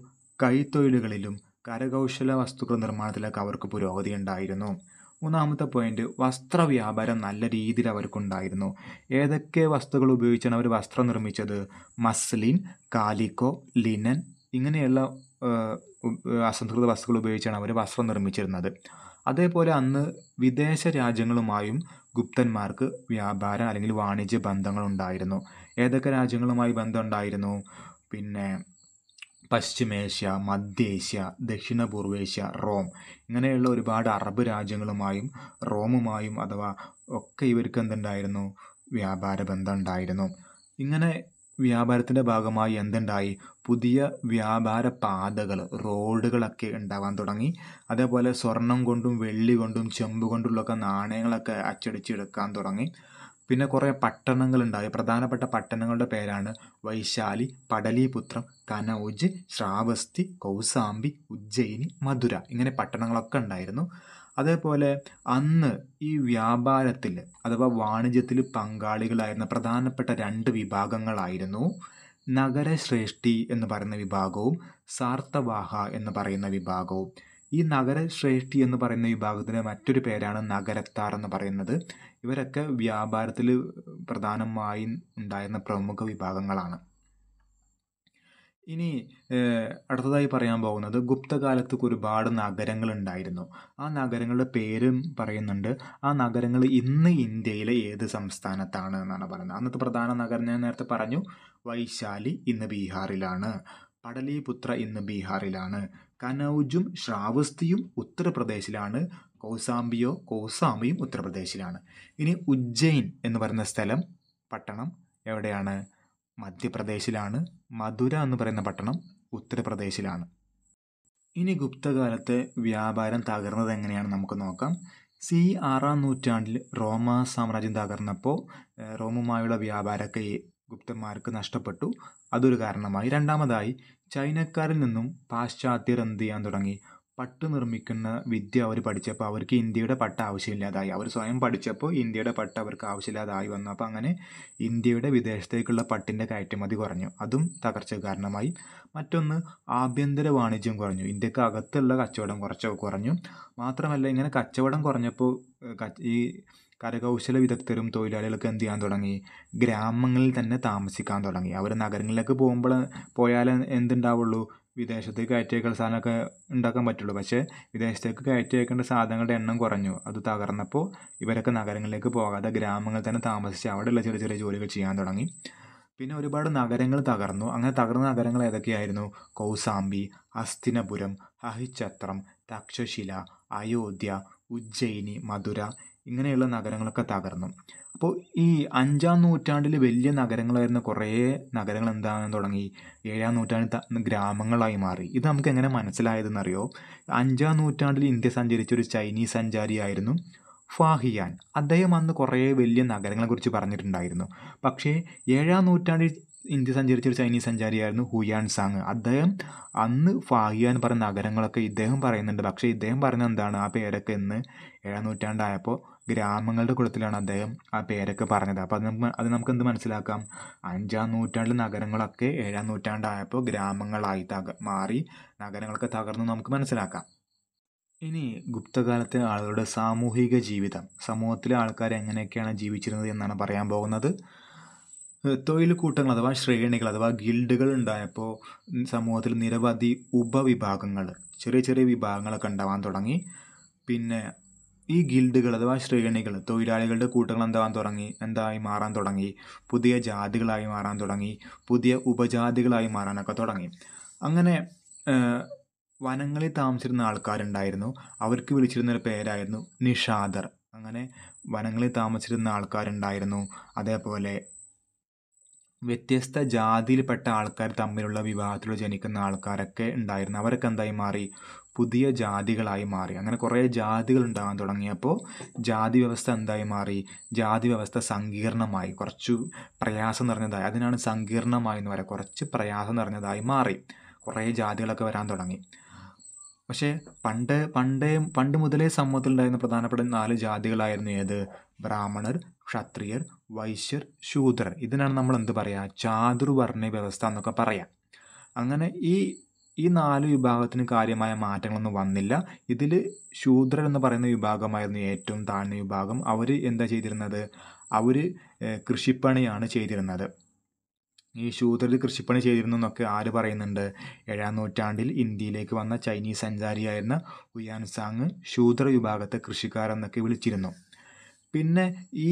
കൈത്തൊഴിലുകളിലും കരകൗശല വസ്തുക്കളുടെ നിർമ്മാണത്തിലൊക്കെ അവർക്ക് പുരോഗതി ഉണ്ടായിരുന്നു മൂന്നാമത്തെ പോയിന്റ് വസ്ത്രവ്യാപാരം നല്ല രീതിയിൽ അവർക്കുണ്ടായിരുന്നു ഏതൊക്കെ വസ്തുക്കൾ ഉപയോഗിച്ചാണ് അവർ വസ്ത്രം നിർമ്മിച്ചത് മസ്ലിൻ കാലിക്കോ ലിനൻ ഇങ്ങനെയുള്ള അസംസ്കൃത വസ്തുക്കൾ ഉപയോഗിച്ചാണ് അവർ വസ്ത്രം നിർമ്മിച്ചിരുന്നത് അതേപോലെ അന്ന് വിദേശ രാജ്യങ്ങളുമായും ഗുപ്തന്മാർക്ക് വ്യാപാരം അല്ലെങ്കിൽ വാണിജ്യ ബന്ധങ്ങളുണ്ടായിരുന്നു ഏതൊക്കെ രാജ്യങ്ങളുമായി ബന്ധമുണ്ടായിരുന്നു പിന്നെ പശ്ചിമേഷ്യ മധ്യേഷ്യ ദക്ഷിണപൂർവേഷ്യ റോം ഇങ്ങനെയുള്ള ഒരുപാട് അറബ് രാജ്യങ്ങളുമായും റോമുമായും അഥവാ ഒക്കെ ഇവർക്ക് എന്തുണ്ടായിരുന്നു വ്യാപാര ബന്ധം ഉണ്ടായിരുന്നു ഇങ്ങനെ വ്യാപാരത്തിൻ്റെ ഭാഗമായി എന്തുണ്ടായി പുതിയ വ്യാപാര പാതകൾ റോഡുകളൊക്കെ ഉണ്ടാവാൻ തുടങ്ങി അതേപോലെ സ്വർണം കൊണ്ടും വെള്ളി കൊണ്ടും ചെമ്പ് കൊണ്ടുള്ളൊക്കെ നാണയങ്ങളൊക്കെ അച്ചടിച്ചെടുക്കാൻ തുടങ്ങി പിന്നെ കുറേ പട്ടണങ്ങളുണ്ടായ പ്രധാനപ്പെട്ട പട്ടണങ്ങളുടെ പേരാണ് വൈശാലി പടലീപുത്രം കനൗജ് ശ്രാവസ്തി കൗസാംബി ഉജ്ജയിനി മധുര ഇങ്ങനെ പട്ടണങ്ങളൊക്കെ ഉണ്ടായിരുന്നു അതേപോലെ അന്ന് ഈ വ്യാപാരത്തിൽ അഥവാ വാണിജ്യത്തിൽ പങ്കാളികളായിരുന്ന പ്രധാനപ്പെട്ട രണ്ട് വിഭാഗങ്ങളായിരുന്നു നഗരശ്രേഷ്ഠി എന്ന് പറയുന്ന വിഭാഗവും സാർത്തവാഹ എന്ന് പറയുന്ന വിഭാഗവും ഈ നഗരശ്രേഷ്ഠി എന്ന് പറയുന്ന വിഭാഗത്തിന് മറ്റൊരു പേരാണ് നഗരത്താർ എന്ന് പറയുന്നത് ഇവരൊക്കെ വ്യാപാരത്തിൽ പ്രധാനമായും ഉണ്ടായിരുന്ന പ്രമുഖ വിഭാഗങ്ങളാണ് ഇനി അടുത്തതായി പറയാൻ പോകുന്നത് ഗുപ്തകാലത്തൊക്കെ ഒരുപാട് നഗരങ്ങൾ ഉണ്ടായിരുന്നു ആ നഗരങ്ങളുടെ പേരും പറയുന്നുണ്ട് ആ നഗരങ്ങൾ ഇന്ന് ഇന്ത്യയിലെ ഏത് സംസ്ഥാനത്താണ് എന്നാണ് പറയുന്നത് അന്നത്തെ പ്രധാന നഗരം ഞാൻ നേരത്തെ പറഞ്ഞു വൈശാലി ഇന്ന് ബീഹാറിലാണ് പടലിപുത്ര ഇന്ന് ബീഹാറിലാണ് കനൗജും ശ്രാവസ്തിയും ഉത്തർപ്രദേശിലാണ് കോസാംബിയോ കോസാമിയും ഉത്തർപ്രദേശിലാണ് ഇനി ഉജ്ജയിൻ എന്ന് പറയുന്ന സ്ഥലം പട്ടണം എവിടെയാണ് മധ്യപ്രദേശിലാണ് മധുര എന്ന് പറയുന്ന പട്ടണം ഉത്തർപ്രദേശിലാണ് ഇനി ഗുപ്തകാലത്തെ വ്യാപാരം തകർന്നത് എങ്ങനെയാണ് നമുക്ക് നോക്കാം സി ആറാം നൂറ്റാണ്ടിൽ റോമ സാമ്രാജ്യം തകർന്നപ്പോൾ റോമുമായുള്ള വ്യാപാരമൊക്കെ ഗുപ്തന്മാർക്ക് നഷ്ടപ്പെട്ടു അതൊരു കാരണമായി രണ്ടാമതായി ചൈനക്കാരിൽ നിന്നും പാശ്ചാത്യർ എന്ത് ചെയ്യാൻ തുടങ്ങി പട്ട് നിർമ്മിക്കുന്ന വിദ്യ അവർ പഠിച്ചപ്പോൾ അവർക്ക് ഇന്ത്യയുടെ പട്ട് ആവശ്യമില്ലാതായി അവർ സ്വയം പഠിച്ചപ്പോൾ ഇന്ത്യയുടെ പട്ട് അവർക്ക് ആവശ്യമില്ലാതായി വന്നു അപ്പോൾ അങ്ങനെ ഇന്ത്യയുടെ വിദേശത്തേക്കുള്ള പട്ടിൻ്റെ കയറ്റുമതി കുറഞ്ഞു അതും തകർച്ച കാരണമായി മറ്റൊന്ന് ആഭ്യന്തര വാണിജ്യം കുറഞ്ഞു ഇന്ത്യക്ക് അകത്തുള്ള കച്ചവടം കുറച്ച് കുറഞ്ഞു മാത്രമല്ല ഇങ്ങനെ കച്ചവടം കുറഞ്ഞപ്പോൾ ഈ കരകൗശല വിദഗ്ധരും തൊഴിലാളികളൊക്കെ എന്ത് ചെയ്യാൻ തുടങ്ങി ഗ്രാമങ്ങളിൽ തന്നെ താമസിക്കാൻ തുടങ്ങി അവർ നഗരങ്ങളിലേക്ക് പോകുമ്പോൾ പോയാൽ എന്തുണ്ടാവുള്ളൂ വിദേശത്തേക്ക് കയറ്റി അയക്കുന്ന സാധനമൊക്കെ ഉണ്ടാക്കാൻ പറ്റുള്ളൂ പക്ഷേ വിദേശത്തേക്ക് കയറ്റി അയക്കേണ്ട സാധനങ്ങളുടെ എണ്ണം കുറഞ്ഞു അത് തകർന്നപ്പോൾ ഇവരൊക്കെ നഗരങ്ങളിലേക്ക് പോകാതെ ഗ്രാമങ്ങളിൽ തന്നെ താമസിച്ച് അവിടെയുള്ള ചെറിയ ചെറിയ ജോലികൾ ചെയ്യാൻ തുടങ്ങി പിന്നെ ഒരുപാട് നഗരങ്ങൾ തകർന്നു അങ്ങനെ തകർന്ന നഗരങ്ങൾ ഏതൊക്കെയായിരുന്നു കൗസാംബി ഹസ്തിനപുരം അഹിച്ചത്രം തക്ഷശില അയോധ്യ ഉജ്ജയിനി മധുര ഇങ്ങനെയുള്ള നഗരങ്ങളൊക്കെ തകർന്നു അപ്പോൾ ഈ അഞ്ചാം നൂറ്റാണ്ടിൽ വലിയ നഗരങ്ങളായിരുന്ന കുറേ നഗരങ്ങൾ എന്താണെന്ന് തുടങ്ങി ഏഴാം നൂറ്റാണ്ടിൽ ഗ്രാമങ്ങളായി മാറി ഇത് നമുക്ക് എങ്ങനെ മനസ്സിലായതെന്നറിയോ അഞ്ചാം നൂറ്റാണ്ടിൽ ഇന്ത്യ സഞ്ചരിച്ച ഒരു ചൈനീസ് സഞ്ചാരിയായിരുന്നു ഫാഹിയാൻ അദ്ദേഹം അന്ന് കുറേ വലിയ നഗരങ്ങളെക്കുറിച്ച് പറഞ്ഞിട്ടുണ്ടായിരുന്നു പക്ഷേ ഏഴാം നൂറ്റാണ്ടിൽ ഇന്ത്യ സഞ്ചരിച്ച ഒരു ചൈനീസ് സഞ്ചാരിയായിരുന്നു ഹുയാൻ സാങ് അദ്ദേഹം അന്ന് ഫാഹിയാൻ പറഞ്ഞ നഗരങ്ങളൊക്കെ ഇദ്ദേഹം പറയുന്നുണ്ട് പക്ഷേ ഇദ്ദേഹം പറഞ്ഞ എന്താണ് ആ പേരൊക്കെ ഇന്ന് ഏഴാം നൂറ്റാണ്ടായപ്പോൾ ഗ്രാമങ്ങളുടെ കുളത്തിലാണ് അദ്ദേഹം ആ പേരൊക്കെ പറഞ്ഞത് അപ്പോൾ അത് നമുക്ക് അത് നമുക്ക് എന്ത് മനസ്സിലാക്കാം അഞ്ചാം നൂറ്റാണ്ടിൽ നഗരങ്ങളൊക്കെ ഏഴാം നൂറ്റാണ്ടായപ്പോൾ ഗ്രാമങ്ങളായി തക മാറി നഗരങ്ങളൊക്കെ തകർന്നു നമുക്ക് മനസ്സിലാക്കാം ഇനി ഗുപ്തകാലത്തെ ആളുകളുടെ സാമൂഹിക ജീവിതം സമൂഹത്തിലെ ആൾക്കാർ എങ്ങനെയൊക്കെയാണ് ജീവിച്ചിരുന്നത് എന്നാണ് പറയാൻ പോകുന്നത് തൊഴിൽ കൂട്ടങ്ങൾ അഥവാ ശ്രേണികൾ അഥവാ ഗിൽഡുകൾ ഉണ്ടായപ്പോൾ സമൂഹത്തിൽ നിരവധി ഉപവിഭാഗങ്ങൾ ചെറിയ ചെറിയ വിഭാഗങ്ങളൊക്കെ ഉണ്ടാവാൻ തുടങ്ങി പിന്നെ ഈ ഗിൽഡുകൾ അഥവാ ശ്രേണികൾ തൊഴിലാളികളുടെ കൂട്ടങ്ങൾ എന്താകാൻ തുടങ്ങി എന്തായി മാറാൻ തുടങ്ങി പുതിയ ജാതികളായി മാറാൻ തുടങ്ങി പുതിയ ഉപജാതികളായി മാറാനൊക്കെ തുടങ്ങി അങ്ങനെ വനങ്ങളിൽ താമസിച്ചിരുന്ന ആൾക്കാരുണ്ടായിരുന്നു അവർക്ക് വിളിച്ചിരുന്ന ഒരു പേരായിരുന്നു നിഷാദർ അങ്ങനെ വനങ്ങളിൽ താമസിച്ചിരുന്ന ആൾക്കാരുണ്ടായിരുന്നു അതേപോലെ വ്യത്യസ്ത ജാതിയിൽപ്പെട്ട ആൾക്കാർ തമ്മിലുള്ള വിവാഹത്തിലൂടെ ജനിക്കുന്ന ആൾക്കാരൊക്കെ ഉണ്ടായിരുന്നു അവരൊക്കെ എന്തായി മാറി പുതിയ ജാതികളായി മാറി അങ്ങനെ കുറേ ജാതികൾ ഉണ്ടാകാൻ തുടങ്ങിയപ്പോൾ ജാതി വ്യവസ്ഥ എന്തായി മാറി ജാതി വ്യവസ്ഥ സങ്കീർണമായി കുറച്ചു പ്രയാസം നിറഞ്ഞതായി അതിനാണ് സങ്കീർണമായി എന്ന് പറയുക കുറച്ച് പ്രയാസം നിറഞ്ഞതായി മാറി കുറേ ജാതികളൊക്കെ വരാൻ തുടങ്ങി പക്ഷേ പണ്ട് പണ്ടേ പണ്ട് മുതലേ ഉണ്ടായിരുന്ന പ്രധാനപ്പെട്ട നാല് ജാതികളായിരുന്നു ഏത് ബ്രാഹ്മണർ ക്ഷത്രിയർ വൈശ്യർ ശൂദ്രർ ഇതിനാണ് നമ്മൾ എന്ത് പറയുക ചാതുർവർണ്ണ വ്യവസ്ഥ എന്നൊക്കെ പറയാം അങ്ങനെ ഈ ഈ നാല് വിഭാഗത്തിന് കാര്യമായ മാറ്റങ്ങളൊന്നും വന്നില്ല ഇതിൽ ശൂദ്രർ എന്ന് പറയുന്ന വിഭാഗമായിരുന്നു ഏറ്റവും താഴ്ന്ന വിഭാഗം അവർ എന്താ ചെയ്തിരുന്നത് അവർ കൃഷിപ്പണിയാണ് ചെയ്തിരുന്നത് ഈ ശൂദ്രർ കൃഷിപ്പണി ചെയ്തിരുന്നു എന്നൊക്കെ ആര് പറയുന്നുണ്ട് ഏഴാം നൂറ്റാണ്ടിൽ ഇന്ത്യയിലേക്ക് വന്ന ചൈനീസ് സഞ്ചാരിയായിരുന്ന ഉയാൻസാങ് ശൂദ്ര വിഭാഗത്തെ കൃഷിക്കാരെന്നൊക്കെ വിളിച്ചിരുന്നു പിന്നെ ഈ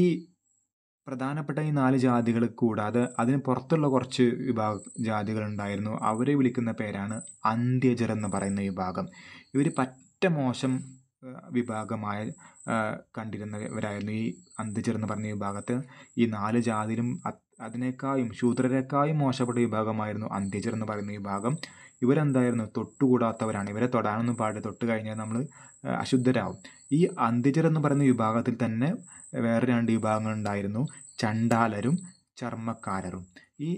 പ്രധാനപ്പെട്ട ഈ നാല് ജാതികൾ കൂടാതെ അതിന് പുറത്തുള്ള കുറച്ച് വിഭാഗ ജാതികളുണ്ടായിരുന്നു അവരെ വിളിക്കുന്ന പേരാണ് അന്ത്യജർ എന്ന് പറയുന്ന വിഭാഗം ഇവർ പറ്റ മോശം വിഭാഗമായ കണ്ടിരുന്നവരായിരുന്നു ഈ അന്ത്യജർ എന്ന് പറഞ്ഞ വിഭാഗത്തെ ഈ നാല് ജാതിയിലും അതിനേക്കായും ശൂദ്രരെക്കായും മോശപ്പെട്ട വിഭാഗമായിരുന്നു അന്ത്യജർ എന്ന് പറയുന്ന വിഭാഗം ഇവരെന്തായിരുന്നു തൊട്ടുകൂടാത്തവരാണ് ഇവരെ തൊടാനൊന്നും പാടില്ല തൊട്ട് കഴിഞ്ഞാൽ നമ്മൾ അശുദ്ധരാകും ഈ അന്തിജർ എന്ന് പറയുന്ന വിഭാഗത്തിൽ തന്നെ വേറെ രണ്ട് വിഭാഗങ്ങൾ ഉണ്ടായിരുന്നു ചണ്ടാലരും ചർമ്മക്കാരരും ഈ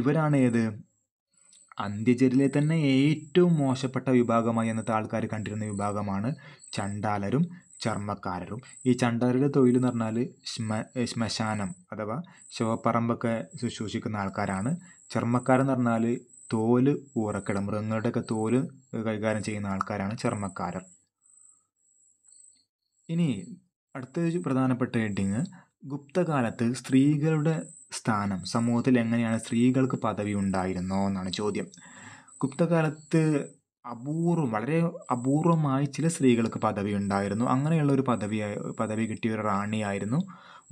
ഇവരാണ് ഏത് അന്ത്യജരിലെ തന്നെ ഏറ്റവും മോശപ്പെട്ട വിഭാഗമായി അന്നത്തെ ആൾക്കാർ കണ്ടിരുന്ന വിഭാഗമാണ് ചണ്ടാലരും ചർമ്മക്കാരരും ഈ ചണ്ടാലരുടെ തൊഴിൽ എന്ന് പറഞ്ഞാൽ ശ്മ ശ്മശാനം അഥവാ ശവപ്പറമ്പൊക്കെ ശുശ്രൂഷിക്കുന്ന ആൾക്കാരാണ് ചർമ്മക്കാരെന്ന് പറഞ്ഞാൽ തോല് ഊറക്കിട മൃഗങ്ങളുടെയൊക്കെ തോല് കൈകാര്യം ചെയ്യുന്ന ആൾക്കാരാണ് ചർമ്മക്കാരർ ഇനി അടുത്ത പ്രധാനപ്പെട്ട ഹെഡിങ് ഗുപ്തകാലത്ത് സ്ത്രീകളുടെ സ്ഥാനം സമൂഹത്തിൽ എങ്ങനെയാണ് സ്ത്രീകൾക്ക് പദവി ഉണ്ടായിരുന്നോ എന്നാണ് ചോദ്യം ഗുപ്തകാലത്ത് അപൂർവം വളരെ അപൂർവമായി ചില സ്ത്രീകൾക്ക് പദവി ഉണ്ടായിരുന്നു അങ്ങനെയുള്ള ഒരു പദവി പദവി കിട്ടിയ ഒരു റാണിയായിരുന്നു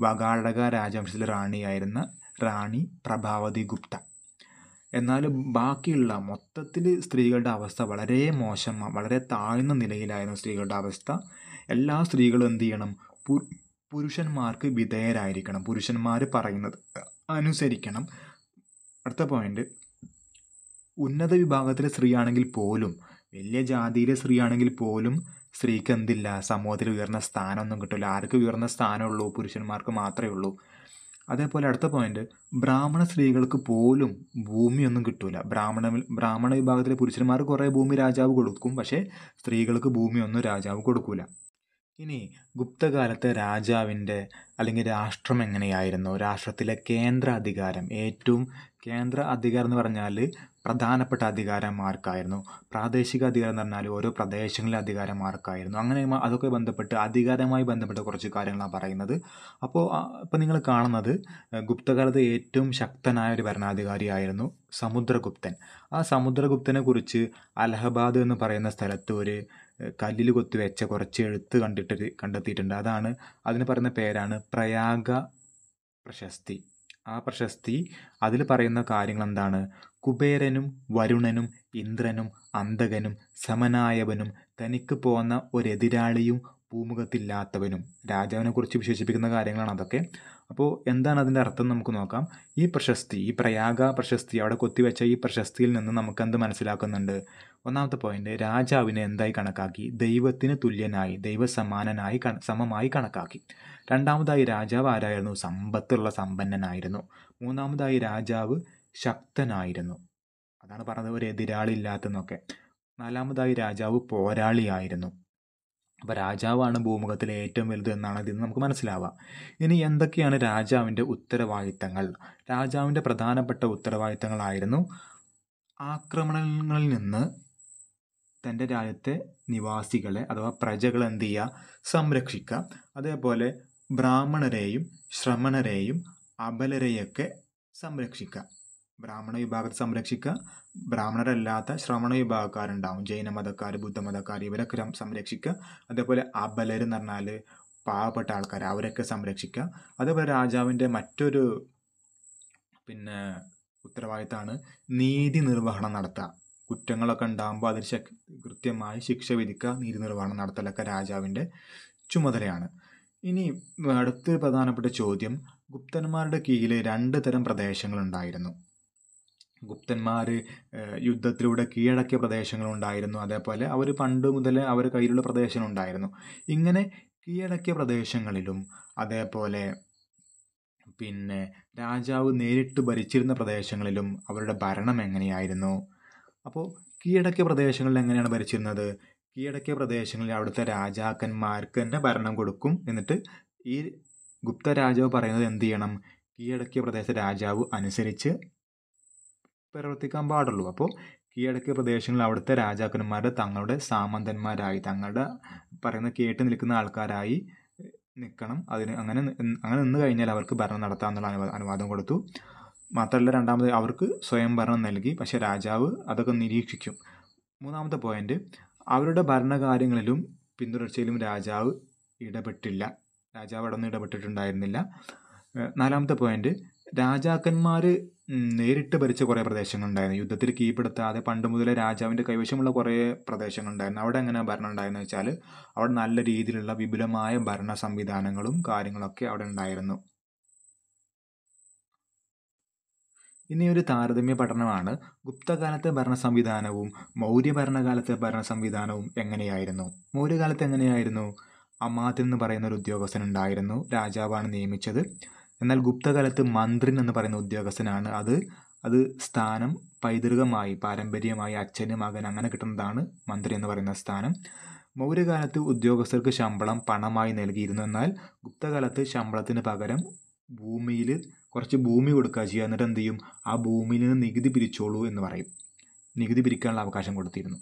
വകാടക രാജവംശത്തിലെ റാണിയായിരുന്ന റാണി പ്രഭാവതി ഗുപ്ത എന്നാൽ ബാക്കിയുള്ള മൊത്തത്തിൽ സ്ത്രീകളുടെ അവസ്ഥ വളരെ മോശം വളരെ താഴ്ന്ന നിലയിലായിരുന്നു സ്ത്രീകളുടെ അവസ്ഥ എല്ലാ സ്ത്രീകളും എന്ത് ചെയ്യണം പുരുഷന്മാർക്ക് വിധേയരായിരിക്കണം പുരുഷന്മാർ പറയുന്നത് അനുസരിക്കണം അടുത്ത പോയിന്റ് ഉന്നത വിഭാഗത്തിലെ സ്ത്രീ ആണെങ്കിൽ പോലും വലിയ ജാതിയിലെ സ്ത്രീ ആണെങ്കിൽ പോലും സ്ത്രീക്ക് എന്തില്ല സമൂഹത്തിൽ ഉയർന്ന സ്ഥാനമൊന്നും കിട്ടില്ല ആർക്ക് ഉയർന്ന സ്ഥാനമുള്ളൂ പുരുഷന്മാർക്ക് മാത്രമേ ഉള്ളൂ അതേപോലെ അടുത്ത പോയിന്റ് ബ്രാഹ്മണ സ്ത്രീകൾക്ക് പോലും ഭൂമിയൊന്നും കിട്ടൂല ബ്രാഹ്മണ ബ്രാഹ്മണ വിഭാഗത്തിലെ പുരുഷന്മാർക്ക് കുറേ ഭൂമി രാജാവ് കൊടുക്കും പക്ഷേ സ്ത്രീകൾക്ക് ഭൂമിയൊന്നും രാജാവ് കൊടുക്കൂല ഇനി ഗുപ്തകാലത്ത് രാജാവിൻ്റെ അല്ലെങ്കിൽ രാഷ്ട്രം എങ്ങനെയായിരുന്നു രാഷ്ട്രത്തിലെ കേന്ദ്ര അധികാരം ഏറ്റവും കേന്ദ്ര അധികാരം എന്ന് പറഞ്ഞാൽ പ്രധാനപ്പെട്ട അധികാരം പ്രാദേശിക അധികാരം എന്ന് പറഞ്ഞാൽ ഓരോ പ്രദേശങ്ങളിലെ അധികാരം അങ്ങനെ അതൊക്കെ ബന്ധപ്പെട്ട് അധികാരമായി ബന്ധപ്പെട്ട കുറച്ച് കാര്യങ്ങളാണ് പറയുന്നത് അപ്പോൾ ഇപ്പോൾ നിങ്ങൾ കാണുന്നത് ഗുപ്തകാലത്ത് ഏറ്റവും ശക്തനായ ഒരു ഭരണാധികാരിയായിരുന്നു സമുദ്രഗുപ്തൻ ആ സമുദ്രഗുപ്തനെ കുറിച്ച് അലഹബാദ് എന്ന് പറയുന്ന സ്ഥലത്ത് ഒരു കല്ലിൽ കൊത്തിവെച്ച കുറച്ച് എഴുത്ത് കണ്ടിട്ട് കണ്ടെത്തിയിട്ടുണ്ട് അതാണ് അതിന് പറയുന്ന പേരാണ് പ്രയാഗ പ്രശസ്തി ആ പ്രശസ്തി അതിൽ പറയുന്ന കാര്യങ്ങൾ എന്താണ് കുബേരനും വരുണനും ഇന്ദ്രനും അന്തകനും സമനായവനും തനിക്ക് പോന്ന ഒരെതിരാളിയും ഭൂമുഖത്തില്ലാത്തവനും രാജാവിനെ കുറിച്ച് വിശേഷിപ്പിക്കുന്ന കാര്യങ്ങളാണ് അതൊക്കെ അപ്പോൾ എന്താണ് അതിൻ്റെ അർത്ഥം നമുക്ക് നോക്കാം ഈ പ്രശസ്തി ഈ പ്രയാഗ പ്രശസ്തി അവിടെ കൊത്തിവെച്ച ഈ പ്രശസ്തിയിൽ നിന്ന് നമുക്ക് എന്ത് മനസ്സിലാക്കുന്നുണ്ട് ഒന്നാമത്തെ പോയിന്റ് രാജാവിനെ എന്തായി കണക്കാക്കി ദൈവത്തിന് തുല്യനായി ദൈവസമാനനായി സമമായി കണക്കാക്കി രണ്ടാമതായി രാജാവ് ആരായിരുന്നു സമ്പത്തുള്ള സമ്പന്നനായിരുന്നു മൂന്നാമതായി രാജാവ് ശക്തനായിരുന്നു അതാണ് പറഞ്ഞത് ഒരു എതിരാളി ഇല്ലാത്തെന്നൊക്കെ നാലാമതായി രാജാവ് പോരാളിയായിരുന്നു അപ്പോൾ രാജാവാണ് ഭൂമുഖത്തിലെ ഏറ്റവും വലുത് എന്നാണ് ഇതിൽ നമുക്ക് മനസ്സിലാവാം ഇനി എന്തൊക്കെയാണ് രാജാവിൻ്റെ ഉത്തരവാദിത്തങ്ങൾ രാജാവിൻ്റെ പ്രധാനപ്പെട്ട ഉത്തരവാദിത്തങ്ങളായിരുന്നു ആക്രമണങ്ങളിൽ നിന്ന് തൻ്റെ രാജ്യത്തെ നിവാസികളെ അഥവാ പ്രജകളെന്ത് ചെയ്യുക സംരക്ഷിക്കുക അതേപോലെ ബ്രാഹ്മണരെയും ശ്രമണരെയും അബലരെയൊക്കെ സംരക്ഷിക്കുക ബ്രാഹ്മണ വിഭാഗത്തെ സംരക്ഷിക്കുക ബ്രാഹ്മണരല്ലാത്ത ശ്രമണ വിഭാഗക്കാരുണ്ടാവും ജൈനമതക്കാർ ബുദ്ധമതക്കാർ ഇവരൊക്കെ സംരക്ഷിക്കുക അതേപോലെ അബലർ എന്ന് പറഞ്ഞാൽ പാവപ്പെട്ട ആൾക്കാർ അവരൊക്കെ സംരക്ഷിക്കുക അതേപോലെ രാജാവിൻ്റെ മറ്റൊരു പിന്നെ ഉത്തരവാദിത്തമാണ് നീതി നിർവഹണം നടത്തുക കുറ്റങ്ങളൊക്കെ ഉണ്ടാകുമ്പോൾ അതിൽ കൃത്യമായി ശിക്ഷ വിധിക്കുക നീതി നിർവഹണം നടത്തലൊക്കെ രാജാവിൻ്റെ ചുമതലയാണ് ഇനി അടുത്ത പ്രധാനപ്പെട്ട ചോദ്യം ഗുപ്തന്മാരുടെ കീഴിൽ രണ്ട് തരം പ്രദേശങ്ങളുണ്ടായിരുന്നു ഗുപ്തന്മാർ യുദ്ധത്തിലൂടെ കീഴടക്കിയ പ്രദേശങ്ങളുണ്ടായിരുന്നു അതേപോലെ അവർ പണ്ട് മുതൽ അവർ കയ്യിലുള്ള പ്രദേശങ്ങളുണ്ടായിരുന്നു ഇങ്ങനെ കീഴടക്കിയ പ്രദേശങ്ങളിലും അതേപോലെ പിന്നെ രാജാവ് നേരിട്ട് ഭരിച്ചിരുന്ന പ്രദേശങ്ങളിലും അവരുടെ ഭരണം എങ്ങനെയായിരുന്നു അപ്പോൾ കീഴടക്കിയ പ്രദേശങ്ങളിൽ എങ്ങനെയാണ് ഭരിച്ചിരുന്നത് കീഴടക്കിയ പ്രദേശങ്ങളിൽ അവിടുത്തെ രാജാക്കന്മാർക്ക് തന്നെ ഭരണം കൊടുക്കും എന്നിട്ട് ഈ ഗുപ്ത രാജാവ് പറയുന്നത് എന്ത് ചെയ്യണം കീഴടക്കിയ പ്രദേശ രാജാവ് അനുസരിച്ച് പ്രവർത്തിക്കാൻ പാടുള്ളൂ അപ്പോൾ കീഴടക്കിയ പ്രദേശങ്ങളിൽ അവിടുത്തെ രാജാക്കന്മാർ തങ്ങളുടെ സാമന്തന്മാരായി തങ്ങളുടെ പറയുന്ന കേട്ട് നിൽക്കുന്ന ആൾക്കാരായി നിൽക്കണം അതിന് അങ്ങനെ അങ്ങനെ നിന്ന് കഴിഞ്ഞാൽ അവർക്ക് ഭരണം നടത്താമെന്നുള്ള അനുവാദം അനുവാദം കൊടുത്തു മാത്രമല്ല രണ്ടാമത് അവർക്ക് സ്വയം ഭരണം നൽകി പക്ഷേ രാജാവ് അതൊക്കെ നിരീക്ഷിക്കും മൂന്നാമത്തെ പോയിന്റ് അവരുടെ ഭരണകാര്യങ്ങളിലും പിന്തുടർച്ചയിലും രാജാവ് ഇടപെട്ടില്ല രാജാവ് അവിടെ ഒന്നും ഇടപെട്ടിട്ടുണ്ടായിരുന്നില്ല നാലാമത്തെ പോയിന്റ് രാജാക്കന്മാർ നേരിട്ട് ഭരിച്ച കുറേ പ്രദേശങ്ങളുണ്ടായിരുന്നു യുദ്ധത്തിൽ കീഴ്പ്പെടുത്താതെ പണ്ട് മുതലേ രാജാവിൻ്റെ കൈവശമുള്ള കുറേ പ്രദേശങ്ങളുണ്ടായിരുന്നു അവിടെ എങ്ങനെ ഭരണം ഉണ്ടായിരുന്നു വെച്ചാൽ അവിടെ നല്ല രീതിയിലുള്ള വിപുലമായ ഭരണ സംവിധാനങ്ങളും കാര്യങ്ങളൊക്കെ അവിടെ ഉണ്ടായിരുന്നു ഇനി ഒരു താരതമ്യ പഠനമാണ് ഗുപ്തകാലത്തെ ഭരണ സംവിധാനവും മൗര്യ ഭരണകാലത്തെ ഭരണ സംവിധാനവും എങ്ങനെയായിരുന്നു മൗര്യകാലത്ത് എങ്ങനെയായിരുന്നു അമാത്യൻ എന്ന് പറയുന്ന ഒരു ഉദ്യോഗസ്ഥൻ ഉണ്ടായിരുന്നു രാജാവാണ് നിയമിച്ചത് എന്നാൽ ഗുപ്തകാലത്ത് മന്ത്രി എന്ന് പറയുന്ന ഉദ്യോഗസ്ഥനാണ് അത് അത് സ്ഥാനം പൈതൃകമായി പാരമ്പര്യമായി അച്ഛന് മകൻ അങ്ങനെ കിട്ടുന്നതാണ് മന്ത്രി എന്ന് പറയുന്ന സ്ഥാനം മൗര്യകാലത്ത് ഉദ്യോഗസ്ഥർക്ക് ശമ്പളം പണമായി നൽകിയിരുന്നു എന്നാൽ ഗുപ്തകാലത്ത് ശമ്പളത്തിന് പകരം ഭൂമിയിൽ കുറച്ച് ഭൂമി കൊടുക്കുക ചെയ്യുക എന്നിട്ട് എന്ത് ചെയ്യും ആ ഭൂമിയിൽ നിന്ന് നികുതി പിരിച്ചോളൂ എന്ന് പറയും നികുതി പിരിക്കാനുള്ള അവകാശം കൊടുത്തിരുന്നു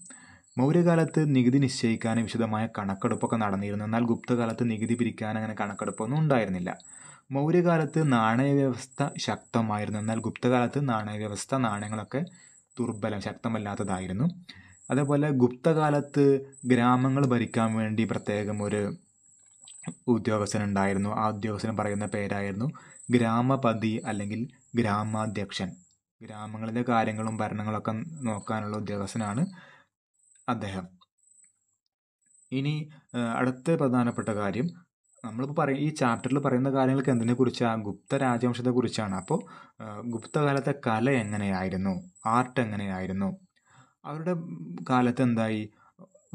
മൗര്യകാലത്ത് നികുതി നിശ്ചയിക്കാൻ വിശദമായ കണക്കെടുപ്പൊക്കെ നടന്നിരുന്നു എന്നാൽ ഗുപ്തകാലത്ത് നികുതി പിരിക്കാൻ അങ്ങനെ കണക്കെടുപ്പൊന്നും ഉണ്ടായിരുന്നില്ല മൗര്യകാലത്ത് നാണയ വ്യവസ്ഥ ശക്തമായിരുന്നു എന്നാൽ ഗുപ്തകാലത്ത് നാണയ വ്യവസ്ഥ നാണയങ്ങളൊക്കെ ദുർബലം ശക്തമല്ലാത്തതായിരുന്നു അതേപോലെ ഗുപ്തകാലത്ത് ഗ്രാമങ്ങൾ ഭരിക്കാൻ വേണ്ടി പ്രത്യേകം ഒരു ഉദ്യോഗസ്ഥനുണ്ടായിരുന്നു ആ ഉദ്യോഗസ്ഥന് പറയുന്ന പേരായിരുന്നു ഗ്രാമപതി അല്ലെങ്കിൽ ഗ്രാമാധ്യക്ഷൻ ഗ്രാമങ്ങളിലെ കാര്യങ്ങളും ഭരണങ്ങളൊക്കെ നോക്കാനുള്ള ഉദ്യോഗസ്ഥനാണ് അദ്ദേഹം ഇനി അടുത്ത പ്രധാനപ്പെട്ട കാര്യം നമ്മളിപ്പോൾ പറയും ഈ ചാപ്റ്ററിൽ പറയുന്ന കാര്യങ്ങൾക്ക് എന്തിനെ കുറിച്ചാണ് ഗുപ്ത രാജവംശത്തെക്കുറിച്ചാണ് അപ്പോൾ ഗുപ്തകാലത്തെ കല എങ്ങനെയായിരുന്നു ആർട്ട് എങ്ങനെയായിരുന്നു അവരുടെ കാലത്ത് എന്തായി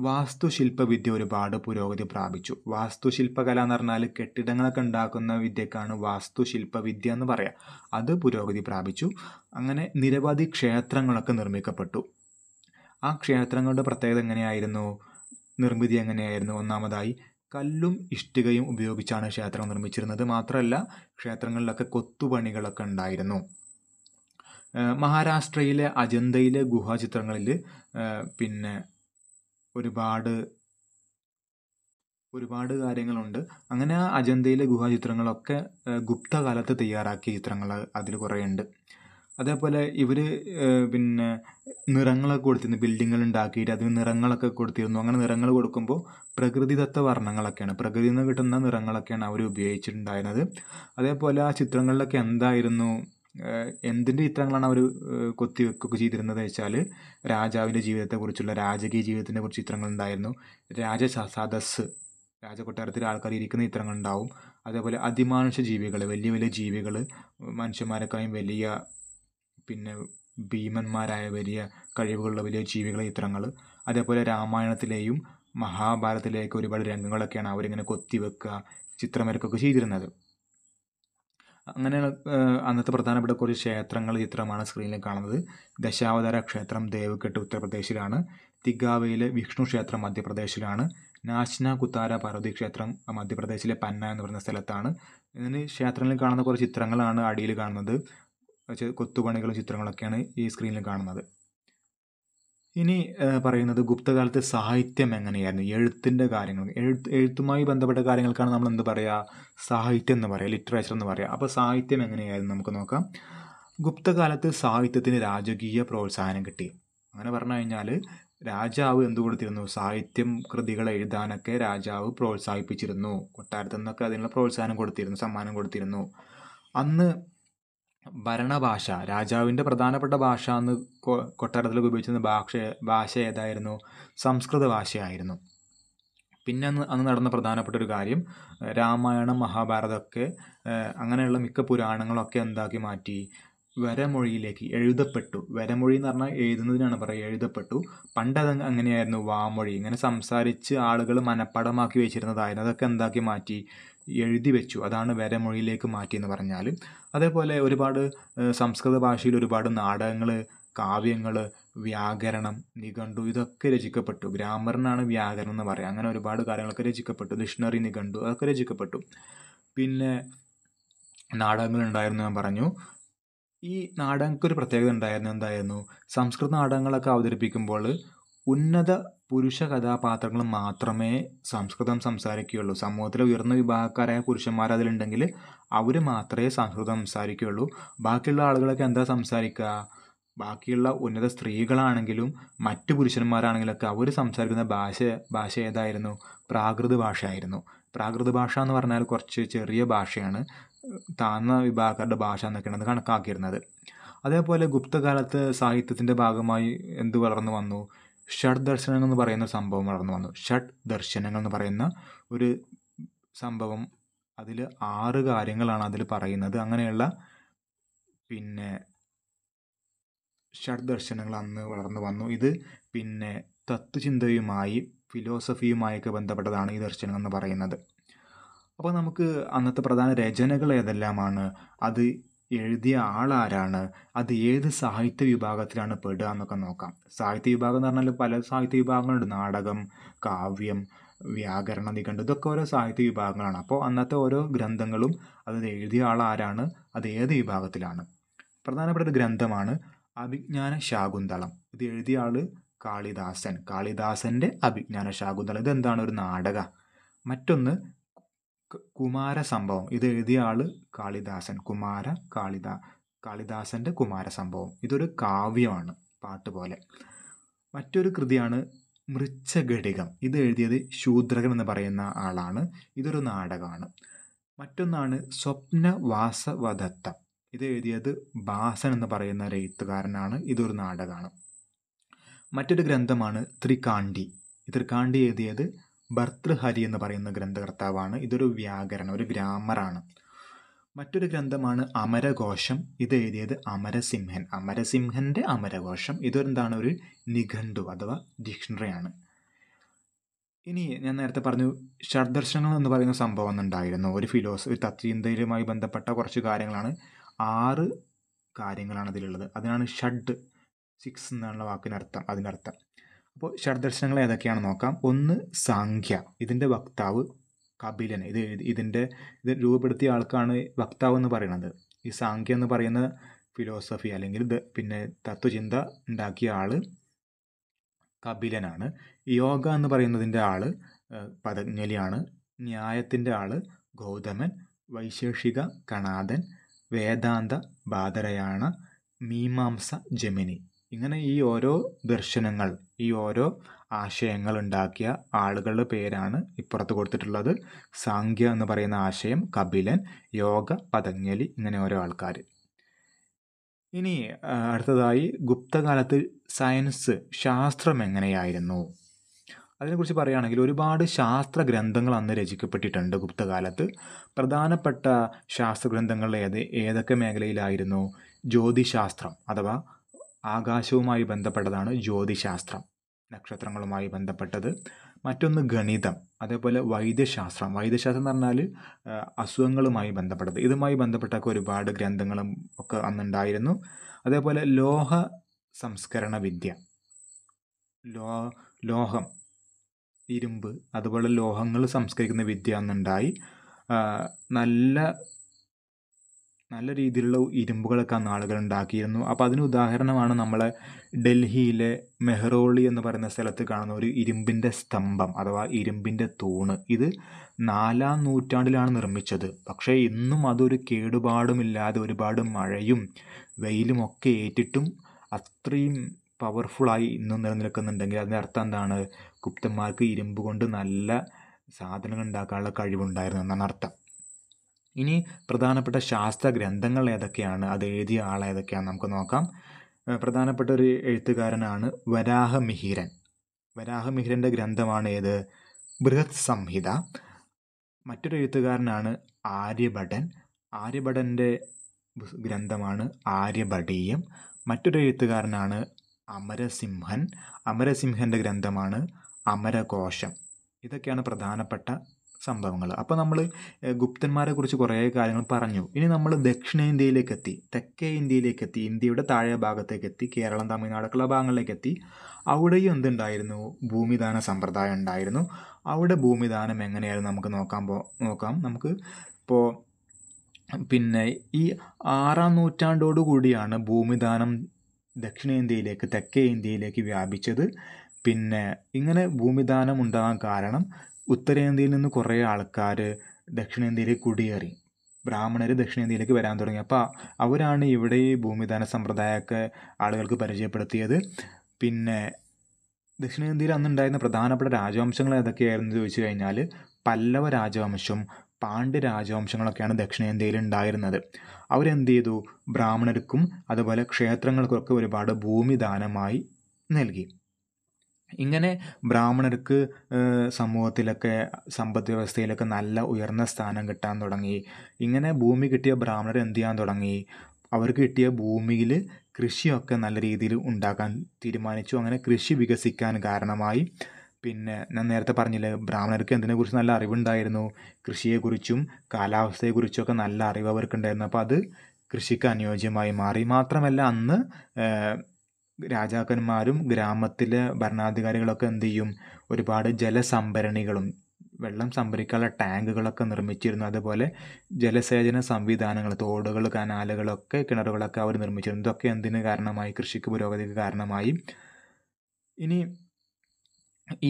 വാസ്തുശില്പവിദ്യ ഒരുപാട് പുരോഗതി പ്രാപിച്ചു വാസ്തുശില്പകല എന്ന് പറഞ്ഞാൽ കെട്ടിടങ്ങളൊക്കെ ഉണ്ടാക്കുന്ന വിദ്യക്കാണ് വാസ്തുശില്പവിദ്യ എന്ന് പറയാം അത് പുരോഗതി പ്രാപിച്ചു അങ്ങനെ നിരവധി ക്ഷേത്രങ്ങളൊക്കെ നിർമ്മിക്കപ്പെട്ടു ആ ക്ഷേത്രങ്ങളുടെ പ്രത്യേകത എങ്ങനെയായിരുന്നു നിർമ്മിതി എങ്ങനെയായിരുന്നു ഒന്നാമതായി കല്ലും ഇഷ്ടികയും ഉപയോഗിച്ചാണ് ക്ഷേത്രം നിർമ്മിച്ചിരുന്നത് മാത്രമല്ല ക്ഷേത്രങ്ങളിലൊക്കെ കൊത്തുപണികളൊക്കെ ഉണ്ടായിരുന്നു മഹാരാഷ്ട്രയിലെ അജന്തയിലെ ഗുഹാചിത്രങ്ങളിൽ പിന്നെ ഒരുപാട് ഒരുപാട് കാര്യങ്ങളുണ്ട് അങ്ങനെ അജന്തയിലെ ഗുഹാചിത്രങ്ങളൊക്കെ ഗുപ്ത കാലത്ത് തയ്യാറാക്കിയ ചിത്രങ്ങൾ അതിൽ കുറേ ഉണ്ട് അതേപോലെ ഇവർ പിന്നെ നിറങ്ങളൊക്കെ കൊടുത്തിരുന്നു ബിൽഡിങ്ങൾ ഉണ്ടാക്കിയിട്ട് അതിന് നിറങ്ങളൊക്കെ കൊടുത്തിരുന്നു അങ്ങനെ നിറങ്ങൾ കൊടുക്കുമ്പോൾ പ്രകൃതിദത്ത വർണ്ണങ്ങളൊക്കെയാണ് പ്രകൃതിയിൽ നിന്ന് കിട്ടുന്ന നിറങ്ങളൊക്കെയാണ് അവർ ഉപയോഗിച്ചിട്ടുണ്ടായിരുന്നത് അതേപോലെ ആ ചിത്രങ്ങളിലൊക്കെ എന്തായിരുന്നു എന്തിൻ്റെ ചിത്രങ്ങളാണ് അവർ കൊത്തിവെക്കൊക്കെ ചെയ്തിരുന്നത് വെച്ചാൽ രാജാവിൻ്റെ ജീവിതത്തെക്കുറിച്ചുള്ള രാജകീയ ജീവിതത്തിനെ കുറിച്ച് ഉണ്ടായിരുന്നു രാജ സദസ്സ് രാജകൊട്ടാരത്തിലെ ആൾക്കാർ ഇരിക്കുന്ന ചിത്രങ്ങളുണ്ടാവും അതേപോലെ അതിമാനുഷ ജീവികൾ വലിയ വലിയ ജീവികൾ മനുഷ്യന്മാരെക്കാളും വലിയ പിന്നെ ഭീമന്മാരായ വലിയ കഴിവുകളുള്ള വലിയ ജീവികളെ ചിത്രങ്ങൾ അതേപോലെ രാമായണത്തിലെയും മഹാഭാരതത്തിലെയൊക്കെ ഒരുപാട് രംഗങ്ങളൊക്കെയാണ് അവരിങ്ങനെ കൊത്തിവെക്കുക വരക്കൊക്കെ ചെയ്തിരുന്നത് അങ്ങനെ അന്നത്തെ പ്രധാനപ്പെട്ട കുറച്ച് ക്ഷേത്രങ്ങൾ ചിത്രമാണ് സ്ക്രീനിൽ കാണുന്നത് ദശാവതാര ക്ഷേത്രം ദേവഘട്ട് ഉത്തർപ്രദേശിലാണ് തിഗാവയിലെ വിഷ്ണു ക്ഷേത്രം മധ്യപ്രദേശിലാണ് നാശ്ന കുത്താര പാർവതി ക്ഷേത്രം മധ്യപ്രദേശിലെ പന്ന എന്ന് പറയുന്ന സ്ഥലത്താണ് ഇതിന് ക്ഷേത്രങ്ങളിൽ കാണുന്ന കുറേ ചിത്രങ്ങളാണ് അടിയിൽ കാണുന്നത് കൊത്തുപണികളും ചിത്രങ്ങളൊക്കെയാണ് ഈ സ്ക്രീനിൽ കാണുന്നത് ഇനി പറയുന്നത് ഗുപ്തകാലത്ത് സാഹിത്യം എങ്ങനെയായിരുന്നു എഴുത്തിൻ്റെ കാര്യങ്ങൾ എഴുത്ത് എഴുത്തുമായി ബന്ധപ്പെട്ട കാര്യങ്ങൾക്കാണ് നമ്മൾ എന്ത് പറയുക സാഹിത്യം എന്ന് പറയുക ലിറ്ററേച്ചർ എന്ന് പറയുക അപ്പോൾ സാഹിത്യം എങ്ങനെയായിരുന്നു നമുക്ക് നോക്കാം ഗുപ്തകാലത്ത് സാഹിത്യത്തിന് രാജകീയ പ്രോത്സാഹനം കിട്ടി അങ്ങനെ പറഞ്ഞു കഴിഞ്ഞാൽ രാജാവ് എന്തു കൊടുത്തിരുന്നു സാഹിത്യം കൃതികൾ എഴുതാനൊക്കെ രാജാവ് പ്രോത്സാഹിപ്പിച്ചിരുന്നു കൊട്ടാരത്തു നിന്നൊക്കെ അതിനുള്ള പ്രോത്സാഹനം കൊടുത്തിരുന്നു സമ്മാനം കൊടുത്തിരുന്നു അന്ന് ഭരണഭാഷ രാജാവിൻ്റെ പ്രധാനപ്പെട്ട ഭാഷ എന്ന് കൊട്ടാരത്തിലൊക്കെ ഉപയോഗിച്ചിരുന്ന ഭാഷ ഭാഷ ഏതായിരുന്നു സംസ്കൃത ഭാഷയായിരുന്നു പിന്നെ അന്ന് അന്ന് നടന്ന പ്രധാനപ്പെട്ട ഒരു കാര്യം രാമായണം മഹാഭാരതമൊക്കെ അങ്ങനെയുള്ള മിക്ക പുരാണങ്ങളൊക്കെ എന്താക്കി മാറ്റി വരമൊഴിയിലേക്ക് എഴുതപ്പെട്ടു വരമൊഴി എന്ന് പറഞ്ഞാൽ എഴുതുന്നതിനാണ് പറയുക എഴുതപ്പെട്ടു പണ്ടത് അങ്ങനെയായിരുന്നു വാമൊഴി ഇങ്ങനെ സംസാരിച്ച് ആളുകൾ മനപ്പാടമാക്കി വെച്ചിരുന്നതായിരുന്നു അതൊക്കെ എന്താക്കി മാറ്റി എഴുതി വെച്ചു അതാണ് മൊഴിയിലേക്ക് മാറ്റിയെന്ന് പറഞ്ഞാൽ അതേപോലെ ഒരുപാട് സംസ്കൃത ഭാഷയിൽ ഒരുപാട് നാടകങ്ങൾ കാവ്യങ്ങൾ വ്യാകരണം നിഘണ്ടു ഇതൊക്കെ രചിക്കപ്പെട്ടു ഗ്രാമറിനാണ് വ്യാകരണം എന്ന് പറയുക അങ്ങനെ ഒരുപാട് കാര്യങ്ങളൊക്കെ രചിക്കപ്പെട്ടു ഡിക്ഷണറി നിഘണ്ടു അതൊക്കെ രചിക്കപ്പെട്ടു പിന്നെ നാടകങ്ങൾ ഉണ്ടായിരുന്നു ഞാൻ പറഞ്ഞു ഈ നാടകങ്ങൾക്ക് ഒരു പ്രത്യേകത ഉണ്ടായിരുന്നു എന്തായിരുന്നു സംസ്കൃത നാടകങ്ങളൊക്കെ അവതരിപ്പിക്കുമ്പോൾ ഉന്നത പുരുഷ കഥാപാത്രങ്ങൾ മാത്രമേ സംസ്കൃതം സംസാരിക്കുകയുള്ളൂ സമൂഹത്തിലെ ഉയർന്ന വിഭാഗക്കാരായ പുരുഷന്മാർ അതിലുണ്ടെങ്കിൽ അവർ മാത്രമേ സംസ്കൃതം സംസാരിക്കുകയുള്ളൂ ബാക്കിയുള്ള ആളുകളൊക്കെ എന്താ സംസാരിക്കുക ബാക്കിയുള്ള ഉന്നത സ്ത്രീകളാണെങ്കിലും മറ്റ് പുരുഷന്മാരാണെങ്കിലൊക്കെ അവർ സംസാരിക്കുന്ന ഭാഷ ഭാഷ ഏതായിരുന്നു പ്രാകൃത ഭാഷയായിരുന്നു പ്രാകൃത ഭാഷ എന്ന് പറഞ്ഞാൽ കുറച്ച് ചെറിയ ഭാഷയാണ് താന്ന വിഭാഗക്കാരുടെ ഭാഷ എന്നൊക്കെയാണ് അത് കണക്കാക്കിയിരുന്നത് അതേപോലെ ഗുപ്തകാലത്ത് സാഹിത്യത്തിൻ്റെ ഭാഗമായി എന്ത് വളർന്നു വന്നു ഷഡ് ദർശനങ്ങൾ എന്ന് പറയുന്ന സംഭവം വളർന്നു വന്നു ഷഡ് ദർശനങ്ങൾ എന്ന് പറയുന്ന ഒരു സംഭവം അതിൽ ആറ് കാര്യങ്ങളാണ് അതിൽ പറയുന്നത് അങ്ങനെയുള്ള പിന്നെ ഷഡ് ദർശനങ്ങൾ അന്ന് വളർന്നു വന്നു ഇത് പിന്നെ തത്വചിന്തയുമായി ഫിലോസഫിയുമായൊക്കെ ബന്ധപ്പെട്ടതാണ് ഈ ദർശനം എന്ന് പറയുന്നത് അപ്പോൾ നമുക്ക് അന്നത്തെ പ്രധാന രചനകൾ ഏതെല്ലാമാണ് അത് എഴുതിയ ആളാരാണ് അത് ഏത് സാഹിത്യ വിഭാഗത്തിലാണ് പെടുക എന്നൊക്കെ നോക്കാം സാഹിത്യ വിഭാഗം എന്ന് പറഞ്ഞാൽ പല സാഹിത്യ വിഭാഗങ്ങളുണ്ട് നാടകം കാവ്യം വ്യാകരണ നിഘണ്ടു ഇതൊക്കെ ഓരോ സാഹിത്യ വിഭാഗങ്ങളാണ് അപ്പോൾ അന്നത്തെ ഓരോ ഗ്രന്ഥങ്ങളും അത് എഴുതിയ ആളാരാണ് അത് ഏത് വിഭാഗത്തിലാണ് പ്രധാനപ്പെട്ട ഒരു ഗ്രന്ഥമാണ് അഭിജ്ഞാന ശാകുന്തളം ഇത് എഴുതിയ ആൾ കാളിദാസൻ കാളിദാസൻ്റെ അഭിജ്ഞാന ശാകുന്തളം ഇതെന്താണ് ഒരു നാടക മറ്റൊന്ന് കുമാരസംഭവം ഇത് എഴുതിയ ആള് കാളിദാസൻ കുമാര കാളിദാ കാളിദാസൻ്റെ കുമാരസംഭവം ഇതൊരു കാവ്യമാണ് പാട്ട് പോലെ മറ്റൊരു കൃതിയാണ് മൃച്ഛഘടികം ഇത് എഴുതിയത് ശൂദ്രകൻ എന്ന് പറയുന്ന ആളാണ് ഇതൊരു നാടകമാണ് മറ്റൊന്നാണ് സ്വപ്നവാസവദത്തം ഇത് എഴുതിയത് ഭാസൻ എന്ന് പറയുന്ന ഒരു എഴുത്തുകാരനാണ് ഇതൊരു നാടകമാണ് മറ്റൊരു ഗ്രന്ഥമാണ് ത്രികാണ്ടി ത്രികാണ്ടി എഴുതിയത് ഭർത്തൃഹരി എന്ന് പറയുന്ന ഗ്രന്ഥകർത്താവാണ് ഇതൊരു വ്യാകരണം ഒരു ഗ്രാമറാണ് മറ്റൊരു ഗ്രന്ഥമാണ് അമരഘോഷം ഇത് എഴുതിയത് അമരസിംഹൻ അമരസിംഹൻ്റെ അമരഘോഷം ഇതൊരെന്താണ് ഒരു നിഘണ്ടു അഥവാ ഡിക്ഷണറിയാണ് ഇനി ഞാൻ നേരത്തെ പറഞ്ഞു ഷഡ്ദർശനങ്ങൾ എന്ന് പറയുന്ന സംഭവം ഉണ്ടായിരുന്നു ഒരു ഫിലോസഫി തത്വചിന്തയിലുമായി ബന്ധപ്പെട്ട കുറച്ച് കാര്യങ്ങളാണ് ആറ് കാര്യങ്ങളാണ് അതിലുള്ളത് അതിനാണ് ഷഡ് സിക്സ് എന്നുള്ള വാക്കിനർത്ഥം അതിനർത്ഥം അപ്പോൾ ഷഡ്ദർശനങ്ങൾ ഏതൊക്കെയാണെന്ന് നോക്കാം ഒന്ന് സാഖ്യ ഇതിൻ്റെ വക്താവ് കപിലൻ ഇത് ഇതിൻ്റെ ഇത് രൂപപ്പെടുത്തിയ ആൾക്കാണ് വക്താവ് എന്ന് പറയുന്നത് ഈ സാഖ്യ എന്ന് പറയുന്ന ഫിലോസഫി അല്ലെങ്കിൽ പിന്നെ തത്വചിന്ത ഉണ്ടാക്കിയ ആൾ കപിലനാണ് യോഗ എന്ന് പറയുന്നതിൻ്റെ ആൾ പതഞ്ജലിയാണ് ന്യായത്തിൻ്റെ ആൾ ഗൗതമൻ വൈശേഷിക കണാദൻ വേദാന്ത ബാദരയാണ മീമാംസ ജമിനി ഇങ്ങനെ ഈ ഓരോ ദർശനങ്ങൾ ഈ ഓരോ ആശയങ്ങൾ ഉണ്ടാക്കിയ ആളുകളുടെ പേരാണ് ഇപ്പുറത്ത് കൊടുത്തിട്ടുള്ളത് സാഖ്യ എന്ന് പറയുന്ന ആശയം കപിലൻ യോഗ പതഞ്ജലി ഇങ്ങനെ ഓരോ ആൾക്കാർ ഇനി അടുത്തതായി ഗുപ്തകാലത്ത് സയൻസ് ശാസ്ത്രം എങ്ങനെയായിരുന്നു അതിനെക്കുറിച്ച് പറയുകയാണെങ്കിൽ ഒരുപാട് ശാസ്ത്ര ഗ്രന്ഥങ്ങൾ അന്ന് രചിക്കപ്പെട്ടിട്ടുണ്ട് ഗുപ്തകാലത്ത് പ്രധാനപ്പെട്ട ശാസ്ത്ര ഗ്രന്ഥങ്ങൾ ഏത് ഏതൊക്കെ മേഖലയിലായിരുന്നു ജ്യോതിശാസ്ത്രം അഥവാ ആകാശവുമായി ബന്ധപ്പെട്ടതാണ് ജ്യോതിശാസ്ത്രം നക്ഷത്രങ്ങളുമായി ബന്ധപ്പെട്ടത് മറ്റൊന്ന് ഗണിതം അതേപോലെ വൈദ്യശാസ്ത്രം വൈദ്യശാസ്ത്രം എന്ന് പറഞ്ഞാൽ അസുഖങ്ങളുമായി ബന്ധപ്പെട്ടത് ഇതുമായി ബന്ധപ്പെട്ടൊക്കെ ഒരുപാട് ഗ്രന്ഥങ്ങളും ഒക്കെ അന്നുണ്ടായിരുന്നു അതേപോലെ ലോഹ സംസ്കരണ വിദ്യ ലോ ലോഹം ഇരുമ്പ് അതുപോലെ ലോഹങ്ങൾ സംസ്കരിക്കുന്ന വിദ്യ അന്നുണ്ടായി നല്ല നല്ല രീതിയിലുള്ള ഇരുമ്പുകളൊക്കെ അന്ന് ആളുകൾ ഉണ്ടാക്കിയിരുന്നു അപ്പോൾ അതിന് ഉദാഹരണമാണ് നമ്മളെ ഡൽഹിയിലെ മെഹ്റോളി എന്ന് പറയുന്ന സ്ഥലത്ത് കാണുന്ന ഒരു ഇരുമ്പിൻ്റെ സ്തംഭം അഥവാ ഇരുമ്പിൻ്റെ തൂണ് ഇത് നാലാം നൂറ്റാണ്ടിലാണ് നിർമ്മിച്ചത് പക്ഷേ ഇന്നും അതൊരു കേടുപാടുമില്ലാതെ ഒരുപാട് മഴയും വെയിലും ഒക്കെ ഏറ്റിട്ടും അത്രയും പവർഫുള്ളായി ഇന്നും നിലനിൽക്കുന്നുണ്ടെങ്കിൽ അതിൻ്റെ അർത്ഥം എന്താണ് ഗുപ്തന്മാർക്ക് ഇരുമ്പ് കൊണ്ട് നല്ല സാധനങ്ങൾ ഉണ്ടാക്കാനുള്ള കഴിവുണ്ടായിരുന്നു എന്നാണ് അർത്ഥം ഇനി പ്രധാനപ്പെട്ട ശാസ്ത്ര ഗ്രന്ഥങ്ങൾ ഏതൊക്കെയാണ് അത് എഴുതിയ ആൾ ഏതൊക്കെയാണ് നമുക്ക് നോക്കാം പ്രധാനപ്പെട്ട ഒരു എഴുത്തുകാരനാണ് വരാഹമിഹിരൻ വരാഹമിഹിരൻ്റെ ഗ്രന്ഥമാണ് ഏത് ബൃഹത് സംഹിത മറ്റൊരു എഴുത്തുകാരനാണ് ആര്യഭടൻ ആര്യഭടൻ്റെ ഗ്രന്ഥമാണ് ആര്യഭടീയം മറ്റൊരു എഴുത്തുകാരനാണ് അമരസിംഹൻ അമരസിംഹൻ്റെ ഗ്രന്ഥമാണ് അമരകോശം ഇതൊക്കെയാണ് പ്രധാനപ്പെട്ട സംഭവങ്ങൾ അപ്പോൾ നമ്മൾ ഗുപ്തന്മാരെ കുറിച്ച് കുറേ കാര്യങ്ങൾ പറഞ്ഞു ഇനി നമ്മൾ ദക്ഷിണേന്ത്യയിലേക്ക് എത്തി തെക്കേ ഇന്ത്യയിലേക്ക് എത്തി ഇന്ത്യയുടെ താഴെ ഭാഗത്തേക്ക് എത്തി കേരളം തമിഴ്നാടൊക്കെയുള്ള ഭാഗങ്ങളിലേക്ക് എത്തി അവിടെയും എന്തുണ്ടായിരുന്നു ഭൂമിദാന സമ്പ്രദായം ഉണ്ടായിരുന്നു അവിടെ ഭൂമിദാനം എങ്ങനെയായിരുന്നു നമുക്ക് നോക്കാൻ പോ നോക്കാം നമുക്ക് ഇപ്പോൾ പിന്നെ ഈ ആറാം നൂറ്റാണ്ടോടു കൂടിയാണ് ഭൂമിദാനം ദക്ഷിണേന്ത്യയിലേക്ക് തെക്കേ ഇന്ത്യയിലേക്ക് വ്യാപിച്ചത് പിന്നെ ഇങ്ങനെ ഭൂമിദാനം ഉണ്ടാകാൻ കാരണം ഉത്തരേന്ത്യയിൽ നിന്ന് കുറേ ആൾക്കാർ ദക്ഷിണേന്ത്യയിലേക്ക് കുടിയേറി ബ്രാഹ്മണർ ദക്ഷിണേന്ത്യയിലേക്ക് വരാൻ തുടങ്ങി അപ്പോൾ അവരാണ് ഇവിടെ ഈ ഭൂമിദാന സമ്പ്രദായമൊക്കെ ആളുകൾക്ക് പരിചയപ്പെടുത്തിയത് പിന്നെ ദക്ഷിണേന്ത്യയിൽ അന്നുണ്ടായിരുന്ന പ്രധാനപ്പെട്ട രാജവംശങ്ങൾ ഏതൊക്കെയായിരുന്നു ചോദിച്ചു കഴിഞ്ഞാൽ പല്ലവ രാജവംശം പാണ്ഡ്യ രാജവംശങ്ങളൊക്കെയാണ് ദക്ഷിണേന്ത്യയിൽ ഉണ്ടായിരുന്നത് അവരെന്ത് ചെയ്തു ബ്രാഹ്മണർക്കും അതുപോലെ ക്ഷേത്രങ്ങൾക്കൊക്കെ ഒരുപാട് ഭൂമിദാനമായി നൽകി ഇങ്ങനെ ബ്രാഹ്മണർക്ക് സമൂഹത്തിലൊക്കെ സമ്പദ് വ്യവസ്ഥയിലൊക്കെ നല്ല ഉയർന്ന സ്ഥാനം കിട്ടാൻ തുടങ്ങി ഇങ്ങനെ ഭൂമി കിട്ടിയ ബ്രാഹ്മണർ എന്ത് ചെയ്യാൻ തുടങ്ങി അവർക്ക് കിട്ടിയ ഭൂമിയിൽ കൃഷിയൊക്കെ നല്ല രീതിയിൽ ഉണ്ടാക്കാൻ തീരുമാനിച്ചു അങ്ങനെ കൃഷി വികസിക്കാൻ കാരണമായി പിന്നെ ഞാൻ നേരത്തെ പറഞ്ഞില്ലേ ബ്രാഹ്മണർക്ക് എന്തിനെക്കുറിച്ച് നല്ല അറിവുണ്ടായിരുന്നു കൃഷിയെക്കുറിച്ചും കാലാവസ്ഥയെക്കുറിച്ചുമൊക്കെ നല്ല അറിവ് അവർക്കുണ്ടായിരുന്നു അപ്പോൾ അത് കൃഷിക്ക് അനുയോജ്യമായി മാറി മാത്രമല്ല അന്ന് രാജാക്കന്മാരും ഗ്രാമത്തിലെ ഭരണാധികാരികളൊക്കെ എന്തു ചെയ്യും ഒരുപാട് ജലസംഭരണികളും വെള്ളം സംഭരിക്കാനുള്ള ടാങ്കുകളൊക്കെ നിർമ്മിച്ചിരുന്നു അതുപോലെ ജലസേചന സംവിധാനങ്ങൾ തോടുകൾ കനാലുകളൊക്കെ കിണറുകളൊക്കെ അവർ നിർമ്മിച്ചിരുന്നു ഇതൊക്കെ എന്തിനു കാരണമായി കൃഷിക്ക് പുരോഗതിക്ക് കാരണമായി ഇനി ഈ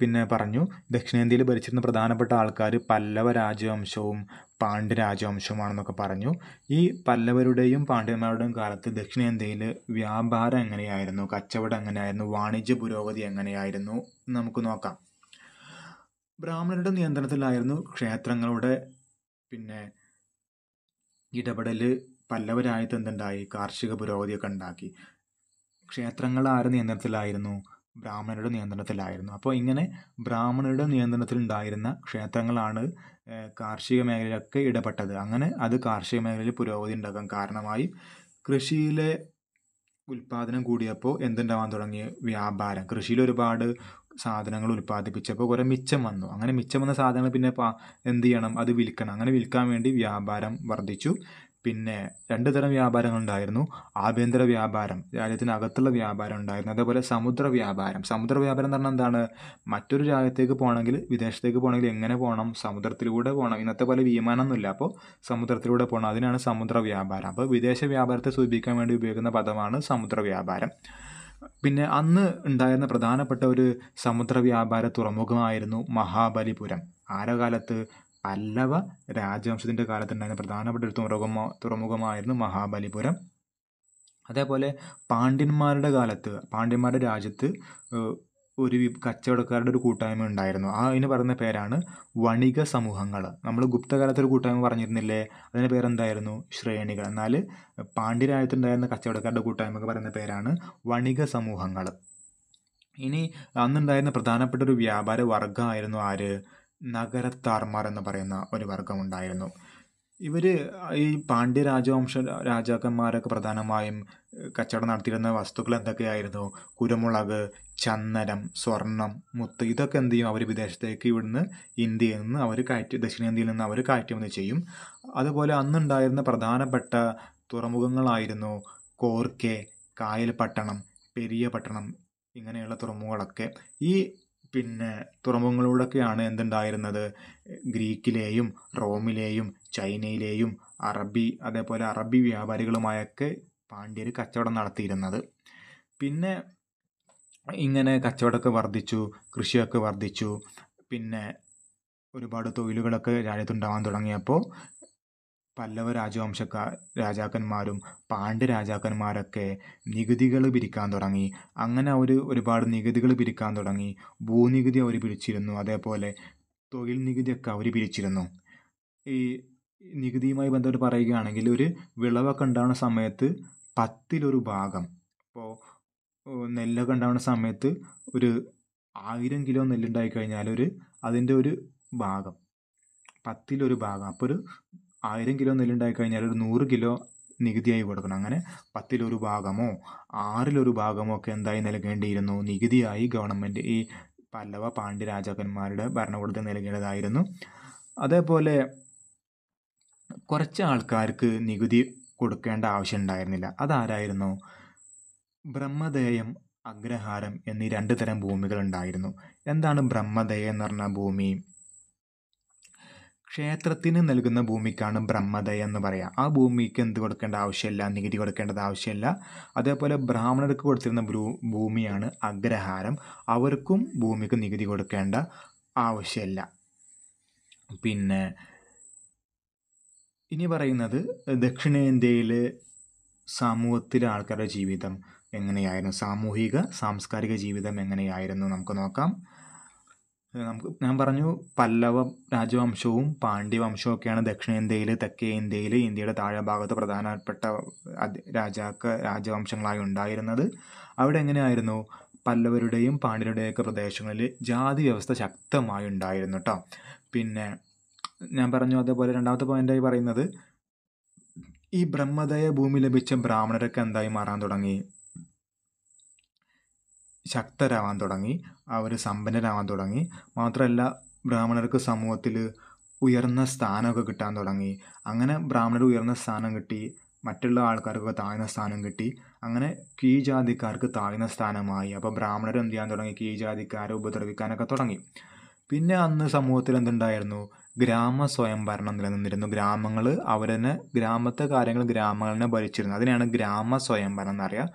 പിന്നെ പറഞ്ഞു ദക്ഷിണേന്ത്യയിൽ ഭരിച്ചിരുന്ന പ്രധാനപ്പെട്ട ആൾക്കാർ പല്ലവ രാജവംശവും പാണ്ഡ്യ രാജവംശവുമാണെന്നൊക്കെ പറഞ്ഞു ഈ പല്ലവരുടെയും പാണ്ഡ്യന്മാരുടെയും കാലത്ത് ദക്ഷിണേന്ത്യയിൽ വ്യാപാരം എങ്ങനെയായിരുന്നു കച്ചവടം എങ്ങനെയായിരുന്നു വാണിജ്യ പുരോഗതി എങ്ങനെയായിരുന്നു നമുക്ക് നോക്കാം ബ്രാഹ്മണരുടെ നിയന്ത്രണത്തിലായിരുന്നു ക്ഷേത്രങ്ങളുടെ പിന്നെ ഇടപെടൽ പല്ലവരായത് എന്തുണ്ടായി കാർഷിക പുരോഗതിയൊക്കെ ഉണ്ടാക്കി ക്ഷേത്രങ്ങൾ ആരുടെ നിയന്ത്രണത്തിലായിരുന്നു ബ്രാഹ്മണരുടെ നിയന്ത്രണത്തിലായിരുന്നു അപ്പോൾ ഇങ്ങനെ ബ്രാഹ്മണരുടെ നിയന്ത്രണത്തിൽ ഉണ്ടായിരുന്ന ക്ഷേത്രങ്ങളാണ് കാർഷിക മേഖലയിലൊക്കെ ഇടപെട്ടത് അങ്ങനെ അത് കാർഷിക മേഖലയിൽ പുരോഗതി ഉണ്ടാക്കാൻ കാരണമായി കൃഷിയിലെ ഉൽപ്പാദനം കൂടിയപ്പോൾ എന്തുണ്ടാവാൻ തുടങ്ങി വ്യാപാരം കൃഷിയിൽ ഒരുപാട് സാധനങ്ങൾ ഉൽപ്പാദിപ്പിച്ചപ്പോൾ കുറേ മിച്ചം വന്നു അങ്ങനെ മിച്ചം വന്ന സാധനങ്ങൾ പിന്നെ എന്ത് ചെയ്യണം അത് വിൽക്കണം അങ്ങനെ വിൽക്കാൻ വേണ്ടി വ്യാപാരം വർദ്ധിച്ചു പിന്നെ രണ്ട് തരം ഉണ്ടായിരുന്നു ആഭ്യന്തര വ്യാപാരം രാജ്യത്തിനകത്തുള്ള വ്യാപാരം ഉണ്ടായിരുന്നു അതേപോലെ സമുദ്ര വ്യാപാരം സമുദ്ര വ്യാപാരം എന്ന് പറഞ്ഞാൽ എന്താണ് മറ്റൊരു രാജ്യത്തേക്ക് പോകണമെങ്കിൽ വിദേശത്തേക്ക് പോകണമെങ്കിൽ എങ്ങനെ പോകണം സമുദ്രത്തിലൂടെ പോകണം ഇന്നത്തെ പോലെ വിമാനമൊന്നുമില്ല അപ്പോൾ സമുദ്രത്തിലൂടെ പോകണം അതിനാണ് സമുദ്ര വ്യാപാരം അപ്പോൾ വിദേശ വ്യാപാരത്തെ സൂചിപ്പിക്കാൻ വേണ്ടി ഉപയോഗിക്കുന്ന പദമാണ് സമുദ്ര വ്യാപാരം പിന്നെ അന്ന് ഉണ്ടായിരുന്ന പ്രധാനപ്പെട്ട ഒരു സമുദ്ര വ്യാപാര തുറമുഖമായിരുന്നു മഹാബലിപുരം ആരകാലത്ത് പല്ലവ രാജവംശത്തിൻ്റെ കാലത്തുണ്ടായിരുന്ന പ്രധാനപ്പെട്ട ഒരു തുറമുഖമോ തുറമുഖമായിരുന്നു മഹാബലിപുരം അതേപോലെ പാണ്ഡ്യന്മാരുടെ കാലത്ത് പാണ്ഡ്യന്മാരുടെ രാജ്യത്ത് ഒരു കച്ചവടക്കാരുടെ ഒരു കൂട്ടായ്മ ഉണ്ടായിരുന്നു ആ അതിന് പറയുന്ന പേരാണ് വണിക സമൂഹങ്ങൾ നമ്മൾ ഗുപ്തകാലത്ത് ഒരു കൂട്ടായ്മ പറഞ്ഞിരുന്നില്ലേ അതിൻ്റെ പേരെന്തായിരുന്നു ശ്രേണികൾ എന്നാൽ പാണ്ഡ്യരാജ്യത്തുണ്ടായിരുന്ന കച്ചവടക്കാരുടെ കൂട്ടായ്മ പറയുന്ന പേരാണ് വണിക സമൂഹങ്ങൾ ഇനി അന്നുണ്ടായിരുന്ന പ്രധാനപ്പെട്ട ഒരു വ്യാപാര വർഗ്ഗമായിരുന്നു ആര് നഗരത്താർമാർ എന്ന് പറയുന്ന ഒരു വർഗ്ഗമുണ്ടായിരുന്നു ഇവർ ഈ പാണ്ഡ്യ രാജവംശ രാജാക്കന്മാരൊക്കെ പ്രധാനമായും കച്ചവടം നടത്തിയിരുന്ന വസ്തുക്കൾ എന്തൊക്കെയായിരുന്നു കുരുമുളക് ചന്ദനം സ്വർണം മുത്ത് ഇതൊക്കെ എന്ത് ചെയ്യും അവർ വിദേശത്തേക്ക് ഇവിടുന്ന് ഇന്ത്യയിൽ നിന്ന് അവർ കയറ്റി ദക്ഷിണേന്ത്യയിൽ നിന്ന് അവർ കയറ്റുമെന്ന് ചെയ്യും അതുപോലെ അന്നുണ്ടായിരുന്ന പ്രധാനപ്പെട്ട തുറമുഖങ്ങളായിരുന്നു കോർക്കെ കായൽപട്ടണം പെരിയ പട്ടണം ഇങ്ങനെയുള്ള തുറമുഖങ്ങളൊക്കെ ഈ പിന്നെ തുറമുഖങ്ങളിലൂടെയൊക്കെയാണ് എന്തുണ്ടായിരുന്നത് ഗ്രീക്കിലെയും റോമിലെയും ചൈനയിലെയും അറബി അതേപോലെ അറബി വ്യാപാരികളുമായൊക്കെ പാണ്ഡ്യർ കച്ചവടം നടത്തിയിരുന്നത് പിന്നെ ഇങ്ങനെ കച്ചവടമൊക്കെ വർദ്ധിച്ചു കൃഷിയൊക്കെ വർദ്ധിച്ചു പിന്നെ ഒരുപാട് തൊഴിലുകളൊക്കെ രാജ്യത്തുണ്ടാവാൻ തുടങ്ങിയപ്പോൾ പല്ലവ രാജവംശക്കാർ രാജാക്കന്മാരും പാണ്ഡ്യ രാജാക്കന്മാരൊക്കെ നികുതികൾ പിരിക്കാൻ തുടങ്ങി അങ്ങനെ അവർ ഒരുപാട് നികുതികൾ പിരിക്കാൻ തുടങ്ങി ഭൂനികുതി അവർ പിരിച്ചിരുന്നു അതേപോലെ തൊഴിൽ നികുതിയൊക്കെ അവർ പിരിച്ചിരുന്നു ഈ നികുതിയുമായി ബന്ധപ്പെട്ട് പറയുകയാണെങ്കിൽ ഒരു വിളവൊക്കെ ഉണ്ടാകുന്ന സമയത്ത് പത്തിലൊരു ഭാഗം ഇപ്പോൾ നെല്ലൊക്കെ ഉണ്ടാകുന്ന സമയത്ത് ഒരു ആയിരം കിലോ നെല്ലുണ്ടായി കഴിഞ്ഞാൽ ഒരു അതിൻ്റെ ഒരു ഭാഗം പത്തിലൊരു ഭാഗം അപ്പോൾ ഒരു ആയിരം കിലോ നെല്ലുണ്ടായി കഴിഞ്ഞാൽ ഒരു നൂറ് കിലോ നികുതിയായി കൊടുക്കണം അങ്ങനെ പത്തിലൊരു ഭാഗമോ ആറിലൊരു ഭാഗമോ ഒക്കെ എന്തായി നൽകേണ്ടിയിരുന്നു നികുതിയായി ഗവൺമെൻറ് ഈ പല്ലവ പാണ്ഡ്യ രാജാക്കന്മാരുടെ ഭരണകൂടത്തിൽ നൽകേണ്ടതായിരുന്നു അതേപോലെ കുറച്ച് ആൾക്കാർക്ക് നികുതി കൊടുക്കേണ്ട ആവശ്യം ഉണ്ടായിരുന്നില്ല അതാരായിരുന്നു ബ്രഹ്മദേയം അഗ്രഹാരം എന്നീ രണ്ട് തരം ഭൂമികൾ ഉണ്ടായിരുന്നു എന്താണ് ബ്രഹ്മദേയം എന്ന് പറഞ്ഞ ഭൂമി ക്ഷേത്രത്തിന് നൽകുന്ന ഭൂമിക്കാണ് ബ്രഹ്മദയ എന്ന് പറയാം ആ ഭൂമിക്ക് എന്ത് കൊടുക്കേണ്ട ആവശ്യമില്ല നികുതി കൊടുക്കേണ്ടത് ആവശ്യമില്ല അതേപോലെ ബ്രാഹ്മണർക്ക് കൊടുത്തിരുന്ന ഭൂമിയാണ് അഗ്രഹാരം അവർക്കും ഭൂമിക്ക് നികുതി കൊടുക്കേണ്ട ആവശ്യമില്ല പിന്നെ ഇനി പറയുന്നത് ദക്ഷിണേന്ത്യയിലെ സമൂഹത്തിലെ ആൾക്കാരുടെ ജീവിതം എങ്ങനെയായിരുന്നു സാമൂഹിക സാംസ്കാരിക ജീവിതം എങ്ങനെയായിരുന്നു നമുക്ക് നോക്കാം നമുക്ക് ഞാൻ പറഞ്ഞു പല്ലവ രാജവംശവും പാണ്ഡ്യവംശവും ഒക്കെയാണ് ദക്ഷിണേന്ത്യയിൽ തെക്കേ ഇന്ത്യയിൽ ഇന്ത്യയുടെ താഴെ ഭാഗത്ത് പ്രധാനപ്പെട്ട രാജാക്ക രാജവംശങ്ങളായി ഉണ്ടായിരുന്നത് അവിടെ എങ്ങനെയായിരുന്നു പല്ലവരുടെയും പാണ്ഡ്യരുടെയൊക്കെ പ്രദേശങ്ങളിൽ ജാതി വ്യവസ്ഥ ശക്തമായി ഉണ്ടായിരുന്നു കേട്ടോ പിന്നെ ഞാൻ പറഞ്ഞു അതേപോലെ രണ്ടാമത്തെ പോയിൻ്റായി പറയുന്നത് ഈ ബ്രഹ്മദയ ഭൂമി ലഭിച്ച ബ്രാഹ്മണരൊക്കെ എന്തായി മാറാൻ തുടങ്ങി ശക്തരാവാൻ തുടങ്ങി അവർ സമ്പന്നരാവാൻ തുടങ്ങി മാത്രമല്ല ബ്രാഹ്മണർക്ക് സമൂഹത്തിൽ ഉയർന്ന സ്ഥാനമൊക്കെ കിട്ടാൻ തുടങ്ങി അങ്ങനെ ബ്രാഹ്മണർ ഉയർന്ന സ്ഥാനം കിട്ടി മറ്റുള്ള ആൾക്കാർക്ക് താഴ്ന്ന സ്ഥാനം കിട്ടി അങ്ങനെ കീഴ്ജാതിക്കാർക്ക് താഴ്ന്ന സ്ഥാനമായി അപ്പോൾ ബ്രാഹ്മണർ എന്ത് ചെയ്യാൻ തുടങ്ങി കീഴ്ജാതിക്കാരെ ഉപദ്രവിക്കാനൊക്കെ തുടങ്ങി പിന്നെ അന്ന് സമൂഹത്തിൽ എന്തുണ്ടായിരുന്നു ഗ്രാമ സ്വയംഭരണം നിലനിന്നിരുന്നു ഗ്രാമങ്ങൾ അവരെന്നെ ഗ്രാമത്തെ കാര്യങ്ങൾ ഗ്രാമങ്ങളെ ഭരിച്ചിരുന്നു അതിനെയാണ് ഗ്രാമ സ്വയംഭരണം എന്നറിയാം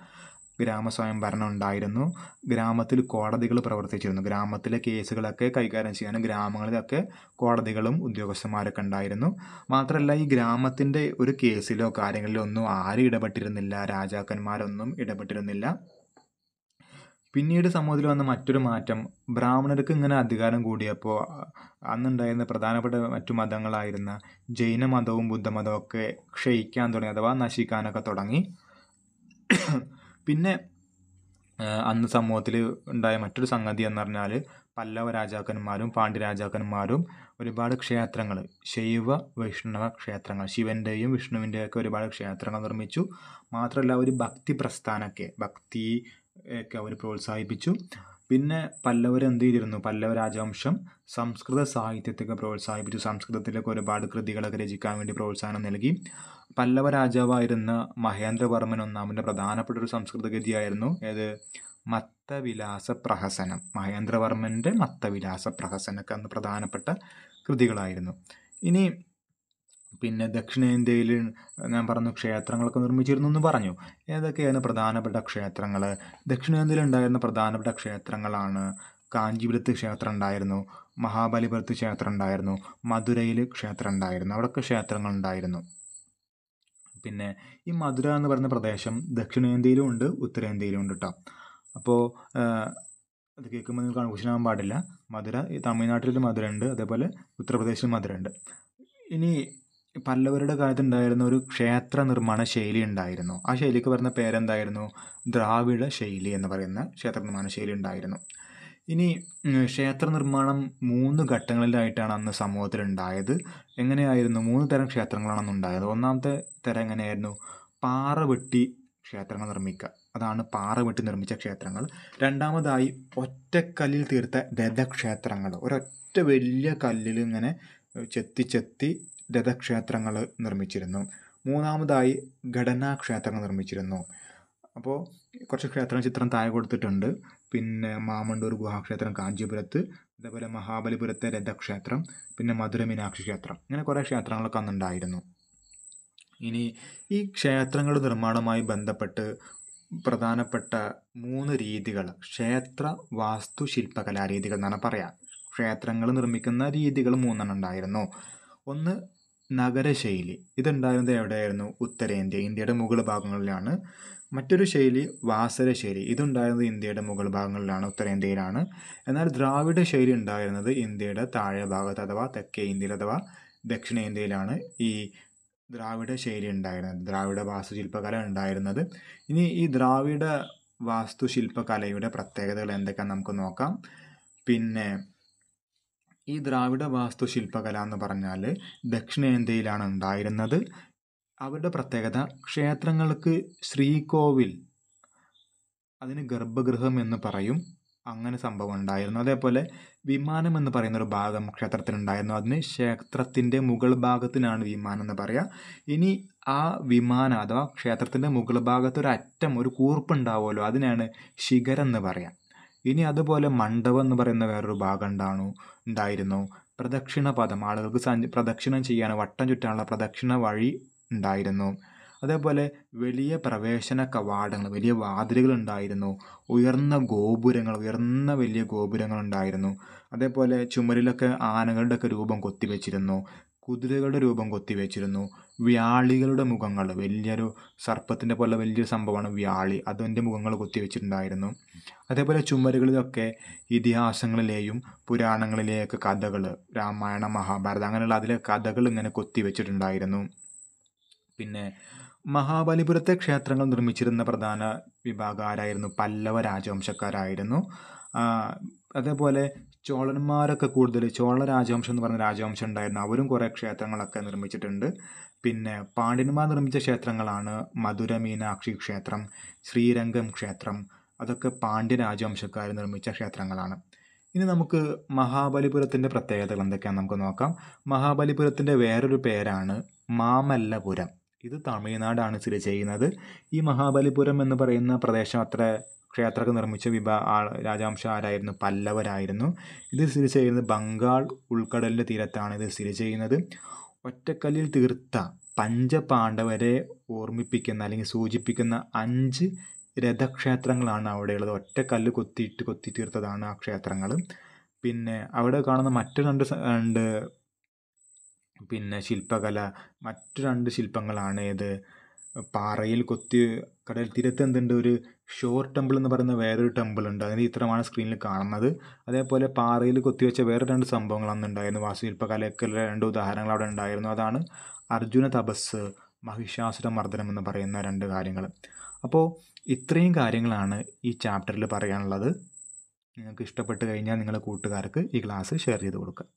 ഭരണം ഉണ്ടായിരുന്നു ഗ്രാമത്തിൽ കോടതികൾ പ്രവർത്തിച്ചിരുന്നു ഗ്രാമത്തിലെ കേസുകളൊക്കെ കൈകാര്യം ചെയ്യാനും ഗ്രാമങ്ങളിലൊക്കെ കോടതികളും ഉദ്യോഗസ്ഥന്മാരൊക്കെ ഉണ്ടായിരുന്നു മാത്രമല്ല ഈ ഗ്രാമത്തിൻ്റെ ഒരു കേസിലോ കാര്യങ്ങളിലോ ഒന്നും ആരും ഇടപെട്ടിരുന്നില്ല രാജാക്കന്മാരൊന്നും ഇടപെട്ടിരുന്നില്ല പിന്നീട് സമൂഹത്തിൽ വന്ന മറ്റൊരു മാറ്റം ബ്രാഹ്മണർക്ക് ഇങ്ങനെ അധികാരം കൂടിയപ്പോൾ അന്നുണ്ടായിരുന്ന പ്രധാനപ്പെട്ട മറ്റു മതങ്ങളായിരുന്ന ജൈന മതവും ബുദ്ധമതവും ഒക്കെ ക്ഷയിക്കാൻ തുടങ്ങി അഥവാ നശിക്കാനൊക്കെ തുടങ്ങി പിന്നെ അന്ന് സമൂഹത്തിൽ ഉണ്ടായ മറ്റൊരു സംഗതി എന്ന് പറഞ്ഞാൽ പല്ലവ രാജാക്കന്മാരും പാണ്ഡ്യ രാജാക്കന്മാരും ഒരുപാട് ക്ഷേത്രങ്ങൾ ശൈവ വൈഷ്ണവ ക്ഷേത്രങ്ങൾ ശിവൻ്റെയും ഒക്കെ ഒരുപാട് ക്ഷേത്രങ്ങൾ നിർമ്മിച്ചു മാത്രമല്ല ഒരു ഭക്തി പ്രസ്ഥാനമൊക്കെ ഭക്തി ഒക്കെ അവർ പ്രോത്സാഹിപ്പിച്ചു പിന്നെ പല്ലവർ എന്ത് ചെയ്തിരുന്നു പല്ലവ രാജവംശം സംസ്കൃത സാഹിത്യത്തെയൊക്കെ പ്രോത്സാഹിപ്പിച്ചു സംസ്കൃതത്തിലൊക്കെ ഒരുപാട് കൃതികളൊക്കെ രചിക്കാൻ വേണ്ടി പ്രോത്സാഹനം നൽകി പല്ലവ രാജാവായിരുന്ന മഹേന്ദ്രവർമ്മൻ ഒന്നാമൻ്റെ പ്രധാനപ്പെട്ട ഒരു ഗതിയായിരുന്നു ഏത് മത്തവിലാസ പ്രഹസനം മഹേന്ദ്രവർമ്മൻ്റെ മത്തവിലാസ പ്രഹസനമൊക്കെ അന്ന് പ്രധാനപ്പെട്ട കൃതികളായിരുന്നു ഇനി പിന്നെ ദക്ഷിണേന്ത്യയിൽ ഞാൻ പറഞ്ഞു ക്ഷേത്രങ്ങളൊക്കെ നിർമ്മിച്ചിരുന്നു എന്ന് പറഞ്ഞു ഏതൊക്കെയാണ് പ്രധാനപ്പെട്ട ക്ഷേത്രങ്ങൾ ദക്ഷിണേന്ത്യയിൽ ഉണ്ടായിരുന്ന പ്രധാനപ്പെട്ട ക്ഷേത്രങ്ങളാണ് കാഞ്ചീപുരത്ത് ക്ഷേത്രം ഉണ്ടായിരുന്നു മഹാബലിപുരത്ത് ക്ഷേത്രം ഉണ്ടായിരുന്നു മധുരയിൽ ക്ഷേത്രം ഉണ്ടായിരുന്നു അവിടെയൊക്കെ ക്ഷേത്രങ്ങൾ ഉണ്ടായിരുന്നു പിന്നെ ഈ മധുര എന്ന് പറയുന്ന പ്രദേശം ദക്ഷിണേന്ത്യയിലും ഉണ്ട് ഉത്തരേന്ത്യയിലും ഉണ്ട് കേട്ടോ അപ്പോൾ അത് കേൾക്കുമ്പോൾ നിങ്ങൾ കൺഫ്യൂഷനാകാൻ പാടില്ല മധുര തമിഴ്നാട്ടിൽ മധുര ഉണ്ട് അതേപോലെ ഉത്തർപ്രദേശിൽ മധുര ഉണ്ട് ഇനി പല്ലവരുടെ കാലത്തുണ്ടായിരുന്ന ഒരു ക്ഷേത്ര നിർമ്മാണ ശൈലി ഉണ്ടായിരുന്നു ആ ശൈലിക്ക് പറഞ്ഞ പേരെന്തായിരുന്നു ദ്രാവിഡ ശൈലി എന്ന് പറയുന്ന ക്ഷേത്ര നിർമ്മാണ ശൈലി ഉണ്ടായിരുന്നു ഇനി ക്ഷേത്ര നിർമ്മാണം മൂന്ന് ഘട്ടങ്ങളിലായിട്ടാണ് അന്ന് സമൂഹത്തിൽ ഉണ്ടായത് എങ്ങനെയായിരുന്നു മൂന്ന് തരം ക്ഷേത്രങ്ങളാണ് ഉണ്ടായത് ഒന്നാമത്തെ തരം എങ്ങനെയായിരുന്നു പാറ വെട്ടി ക്ഷേത്രങ്ങൾ നിർമ്മിക്കുക അതാണ് പാറ വെട്ടി നിർമ്മിച്ച ക്ഷേത്രങ്ങൾ രണ്ടാമതായി ഒറ്റക്കല്ലിൽ തീർത്ത രഥക്ഷേത്രങ്ങൾ ഒരൊറ്റ വലിയ കല്ലിൽ ഇങ്ങനെ ചെത്തിച്ചെത്തി രഥക്ഷേത്രങ്ങൾ നിർമ്മിച്ചിരുന്നു മൂന്നാമതായി ഘടനാക്ഷേത്രങ്ങൾ നിർമ്മിച്ചിരുന്നു അപ്പോൾ കുറച്ച് ക്ഷേത്ര ചിത്രം താഴെ കൊടുത്തിട്ടുണ്ട് പിന്നെ മാമണ്ടൂർ ഗുഹാക്ഷേത്രം കാഞ്ചീപുരത്ത് അതേപോലെ മഹാബലിപുരത്തെ രഥക്ഷേത്രം പിന്നെ മധുര മീനാക്ഷി ക്ഷേത്രം ഇങ്ങനെ കുറേ ക്ഷേത്രങ്ങളൊക്കെ അന്നുണ്ടായിരുന്നു ഇനി ഈ ക്ഷേത്രങ്ങളുടെ നിർമ്മാണവുമായി ബന്ധപ്പെട്ട് പ്രധാനപ്പെട്ട മൂന്ന് രീതികൾ ക്ഷേത്ര വാസ്തുശില്പ കലാരീതികൾ എന്നാണ് പറയുക ക്ഷേത്രങ്ങൾ നിർമ്മിക്കുന്ന രീതികൾ മൂന്നെണ്ണം ഉണ്ടായിരുന്നു ഒന്ന് നഗരശൈലി ഇതുണ്ടായിരുന്നത് എവിടെയായിരുന്നു ഉത്തരേന്ത്യ ഇന്ത്യയുടെ മുകൾ ഭാഗങ്ങളിലാണ് മറ്റൊരു ശൈലി വാസര ശൈലി ഇതുണ്ടായിരുന്നത് ഇന്ത്യയുടെ മുകൾ ഭാഗങ്ങളിലാണ് ഉത്തരേന്ത്യയിലാണ് എന്നാൽ ദ്രാവിഡ ശൈലി ഉണ്ടായിരുന്നത് ഇന്ത്യയുടെ താഴെ ഭാഗത്ത് അഥവാ തെക്കേ ഇന്ത്യയിൽ അഥവാ ദക്ഷിണേന്ത്യയിലാണ് ഈ ദ്രാവിഡ ശൈലി ഉണ്ടായിരുന്നത് ദ്രാവിഡ വാസ്തുശില്പകല ഉണ്ടായിരുന്നത് ഇനി ഈ ദ്രാവിഡ വാസ്തുശില്പകലയുടെ പ്രത്യേകതകൾ എന്തൊക്കെയാണെന്ന് നമുക്ക് നോക്കാം പിന്നെ ഈ ദ്രാവിഡ വാസ്തുശില്പകല എന്ന് പറഞ്ഞാൽ ദക്ഷിണേന്ത്യയിലാണ് ഉണ്ടായിരുന്നത് അവരുടെ പ്രത്യേകത ക്ഷേത്രങ്ങൾക്ക് ശ്രീകോവിൽ അതിന് ഗർഭഗൃഹം എന്ന് പറയും അങ്ങനെ സംഭവം ഉണ്ടായിരുന്നു അതേപോലെ വിമാനം എന്ന് പറയുന്ന ഒരു ഭാഗം ക്ഷേത്രത്തിനുണ്ടായിരുന്നു അതിന് ക്ഷേത്രത്തിൻ്റെ മുകൾ ഭാഗത്തിനാണ് വിമാനം എന്ന് പറയുക ഇനി ആ വിമാനം അഥവാ ക്ഷേത്രത്തിൻ്റെ മുകൾ ഭാഗത്ത് ഒരു അറ്റം ഒരു കൂർപ്പുണ്ടാവുമല്ലോ അതിനാണ് ശിഖരം എന്ന് പറയാം ഇനി അതുപോലെ മണ്ഡപം എന്ന് പറയുന്ന വേറൊരു ഭാഗം ഉണ്ടാണു ഉണ്ടായിരുന്നു പ്രദക്ഷിണ പദം ആളുകൾക്ക് സഞ്ച പ്രദക്ഷിണം ചെയ്യാൻ വട്ടം ചുറ്റാനുള്ള പ്രദക്ഷിണ വഴി ഉണ്ടായിരുന്നു അതേപോലെ വലിയ പ്രവേശന കവാടങ്ങൾ വലിയ വാതിലുകൾ ഉണ്ടായിരുന്നു ഉയർന്ന ഗോപുരങ്ങൾ ഉയർന്ന വലിയ ഗോപുരങ്ങൾ ഉണ്ടായിരുന്നു അതേപോലെ ചുമരിലൊക്കെ ആനകളുടെയൊക്കെ രൂപം കൊത്തിവെച്ചിരുന്നു കുതിരകളുടെ രൂപം കൊത്തിവെച്ചിരുന്നു വ്യാളികളുടെ മുഖങ്ങൾ വലിയൊരു സർപ്പത്തിൻ്റെ പോലെ വലിയൊരു സംഭവമാണ് വ്യാളി അതിൻ്റെ മുഖങ്ങൾ വെച്ചിട്ടുണ്ടായിരുന്നു അതേപോലെ ചുമരുകളിലൊക്കെ ഇതിഹാസങ്ങളിലെയും പുരാണങ്ങളിലെയൊക്കെ കഥകൾ രാമായണ മഹാഭാരത അങ്ങനെയുള്ള അതിലെ കഥകൾ ഇങ്ങനെ വെച്ചിട്ടുണ്ടായിരുന്നു പിന്നെ മഹാബലിപുരത്തെ ക്ഷേത്രങ്ങൾ നിർമ്മിച്ചിരുന്ന പ്രധാന വിഭാഗക്കാരായിരുന്നു പല്ലവ രാജവംശക്കാരായിരുന്നു അതേപോലെ ചോളന്മാരൊക്കെ കൂടുതൽ ചോള രാജവംശം എന്ന് പറഞ്ഞ രാജവംശം ഉണ്ടായിരുന്നു അവരും കുറേ ക്ഷേത്രങ്ങളൊക്കെ നിർമ്മിച്ചിട്ടുണ്ട് പിന്നെ പാണ്ഡ്യന്മാർ നിർമ്മിച്ച ക്ഷേത്രങ്ങളാണ് മധുര മീനാക്ഷി ക്ഷേത്രം ശ്രീരംഗം ക്ഷേത്രം അതൊക്കെ പാണ്ഡ്യ രാജവംശക്കാർ നിർമ്മിച്ച ക്ഷേത്രങ്ങളാണ് ഇനി നമുക്ക് മഹാബലിപുരത്തിൻ്റെ പ്രത്യേകതകൾ എന്തൊക്കെയാണെന്ന് നമുക്ക് നോക്കാം മഹാബലിപുരത്തിൻ്റെ വേറൊരു പേരാണ് മാമല്ലപുരം ഇത് തമിഴ്നാടാണ് സ്ഥിതി ചെയ്യുന്നത് ഈ മഹാബലിപുരം എന്ന് പറയുന്ന പ്രദേശം അത്ര ക്ഷേത്രമൊക്കെ നിർമ്മിച്ച വിഭാ രാജവംശ ആരായിരുന്നു പല്ലവരായിരുന്നു ഇത് സ്ഥിതി ചെയ്യുന്നത് ബംഗാൾ ഉൾക്കടലിൻ്റെ തീരത്താണ് ഇത് സ്ഥിതി ചെയ്യുന്നത് ഒറ്റക്കല്ലിൽ തീർത്ത പഞ്ചപാണ്ഡവരെ ഓർമ്മിപ്പിക്കുന്ന അല്ലെങ്കിൽ സൂചിപ്പിക്കുന്ന അഞ്ച് രഥക്ഷേത്രങ്ങളാണ് അവിടെയുള്ളത് ഒറ്റക്കല്ല് കൊത്തിയിട്ട് കൊത്തി തീർത്തതാണ് ആ ക്ഷേത്രങ്ങൾ പിന്നെ അവിടെ കാണുന്ന മറ്റു രണ്ട് രണ്ട് പിന്നെ ശില്പകല മറ്റു രണ്ട് ശില്പങ്ങളാണ് ഏത് പാറയിൽ കൊത്തി കടൽ തീരത്ത് എന്തുണ്ട് ഒരു ഷോർ ടെമ്പിൾ എന്ന് പറയുന്ന വേറൊരു ടെമ്പിൾ ഉണ്ട് അതിൻ്റെ ചിത്രമാണ് സ്ക്രീനിൽ കാണുന്നത് അതേപോലെ പാറയിൽ കൊത്തിവെച്ച വേറെ രണ്ട് സംഭവങ്ങൾ അന്ന് ഉണ്ടായിരുന്നു വാസ്തുശില്പകലയ്ക്കുള്ള രണ്ട് ഉദാഹരണങ്ങൾ അവിടെ ഉണ്ടായിരുന്നു അതാണ് അർജുന തപസ് മഹിഷാസുര മർദ്ദനം എന്ന് പറയുന്ന രണ്ട് കാര്യങ്ങൾ അപ്പോൾ ഇത്രയും കാര്യങ്ങളാണ് ഈ ചാപ്റ്ററിൽ പറയാനുള്ളത് നിങ്ങൾക്ക് ഇഷ്ടപ്പെട്ട് കഴിഞ്ഞാൽ നിങ്ങളുടെ കൂട്ടുകാർക്ക് ഈ ക്ലാസ് ഷെയർ ചെയ്ത് കൊടുക്കുക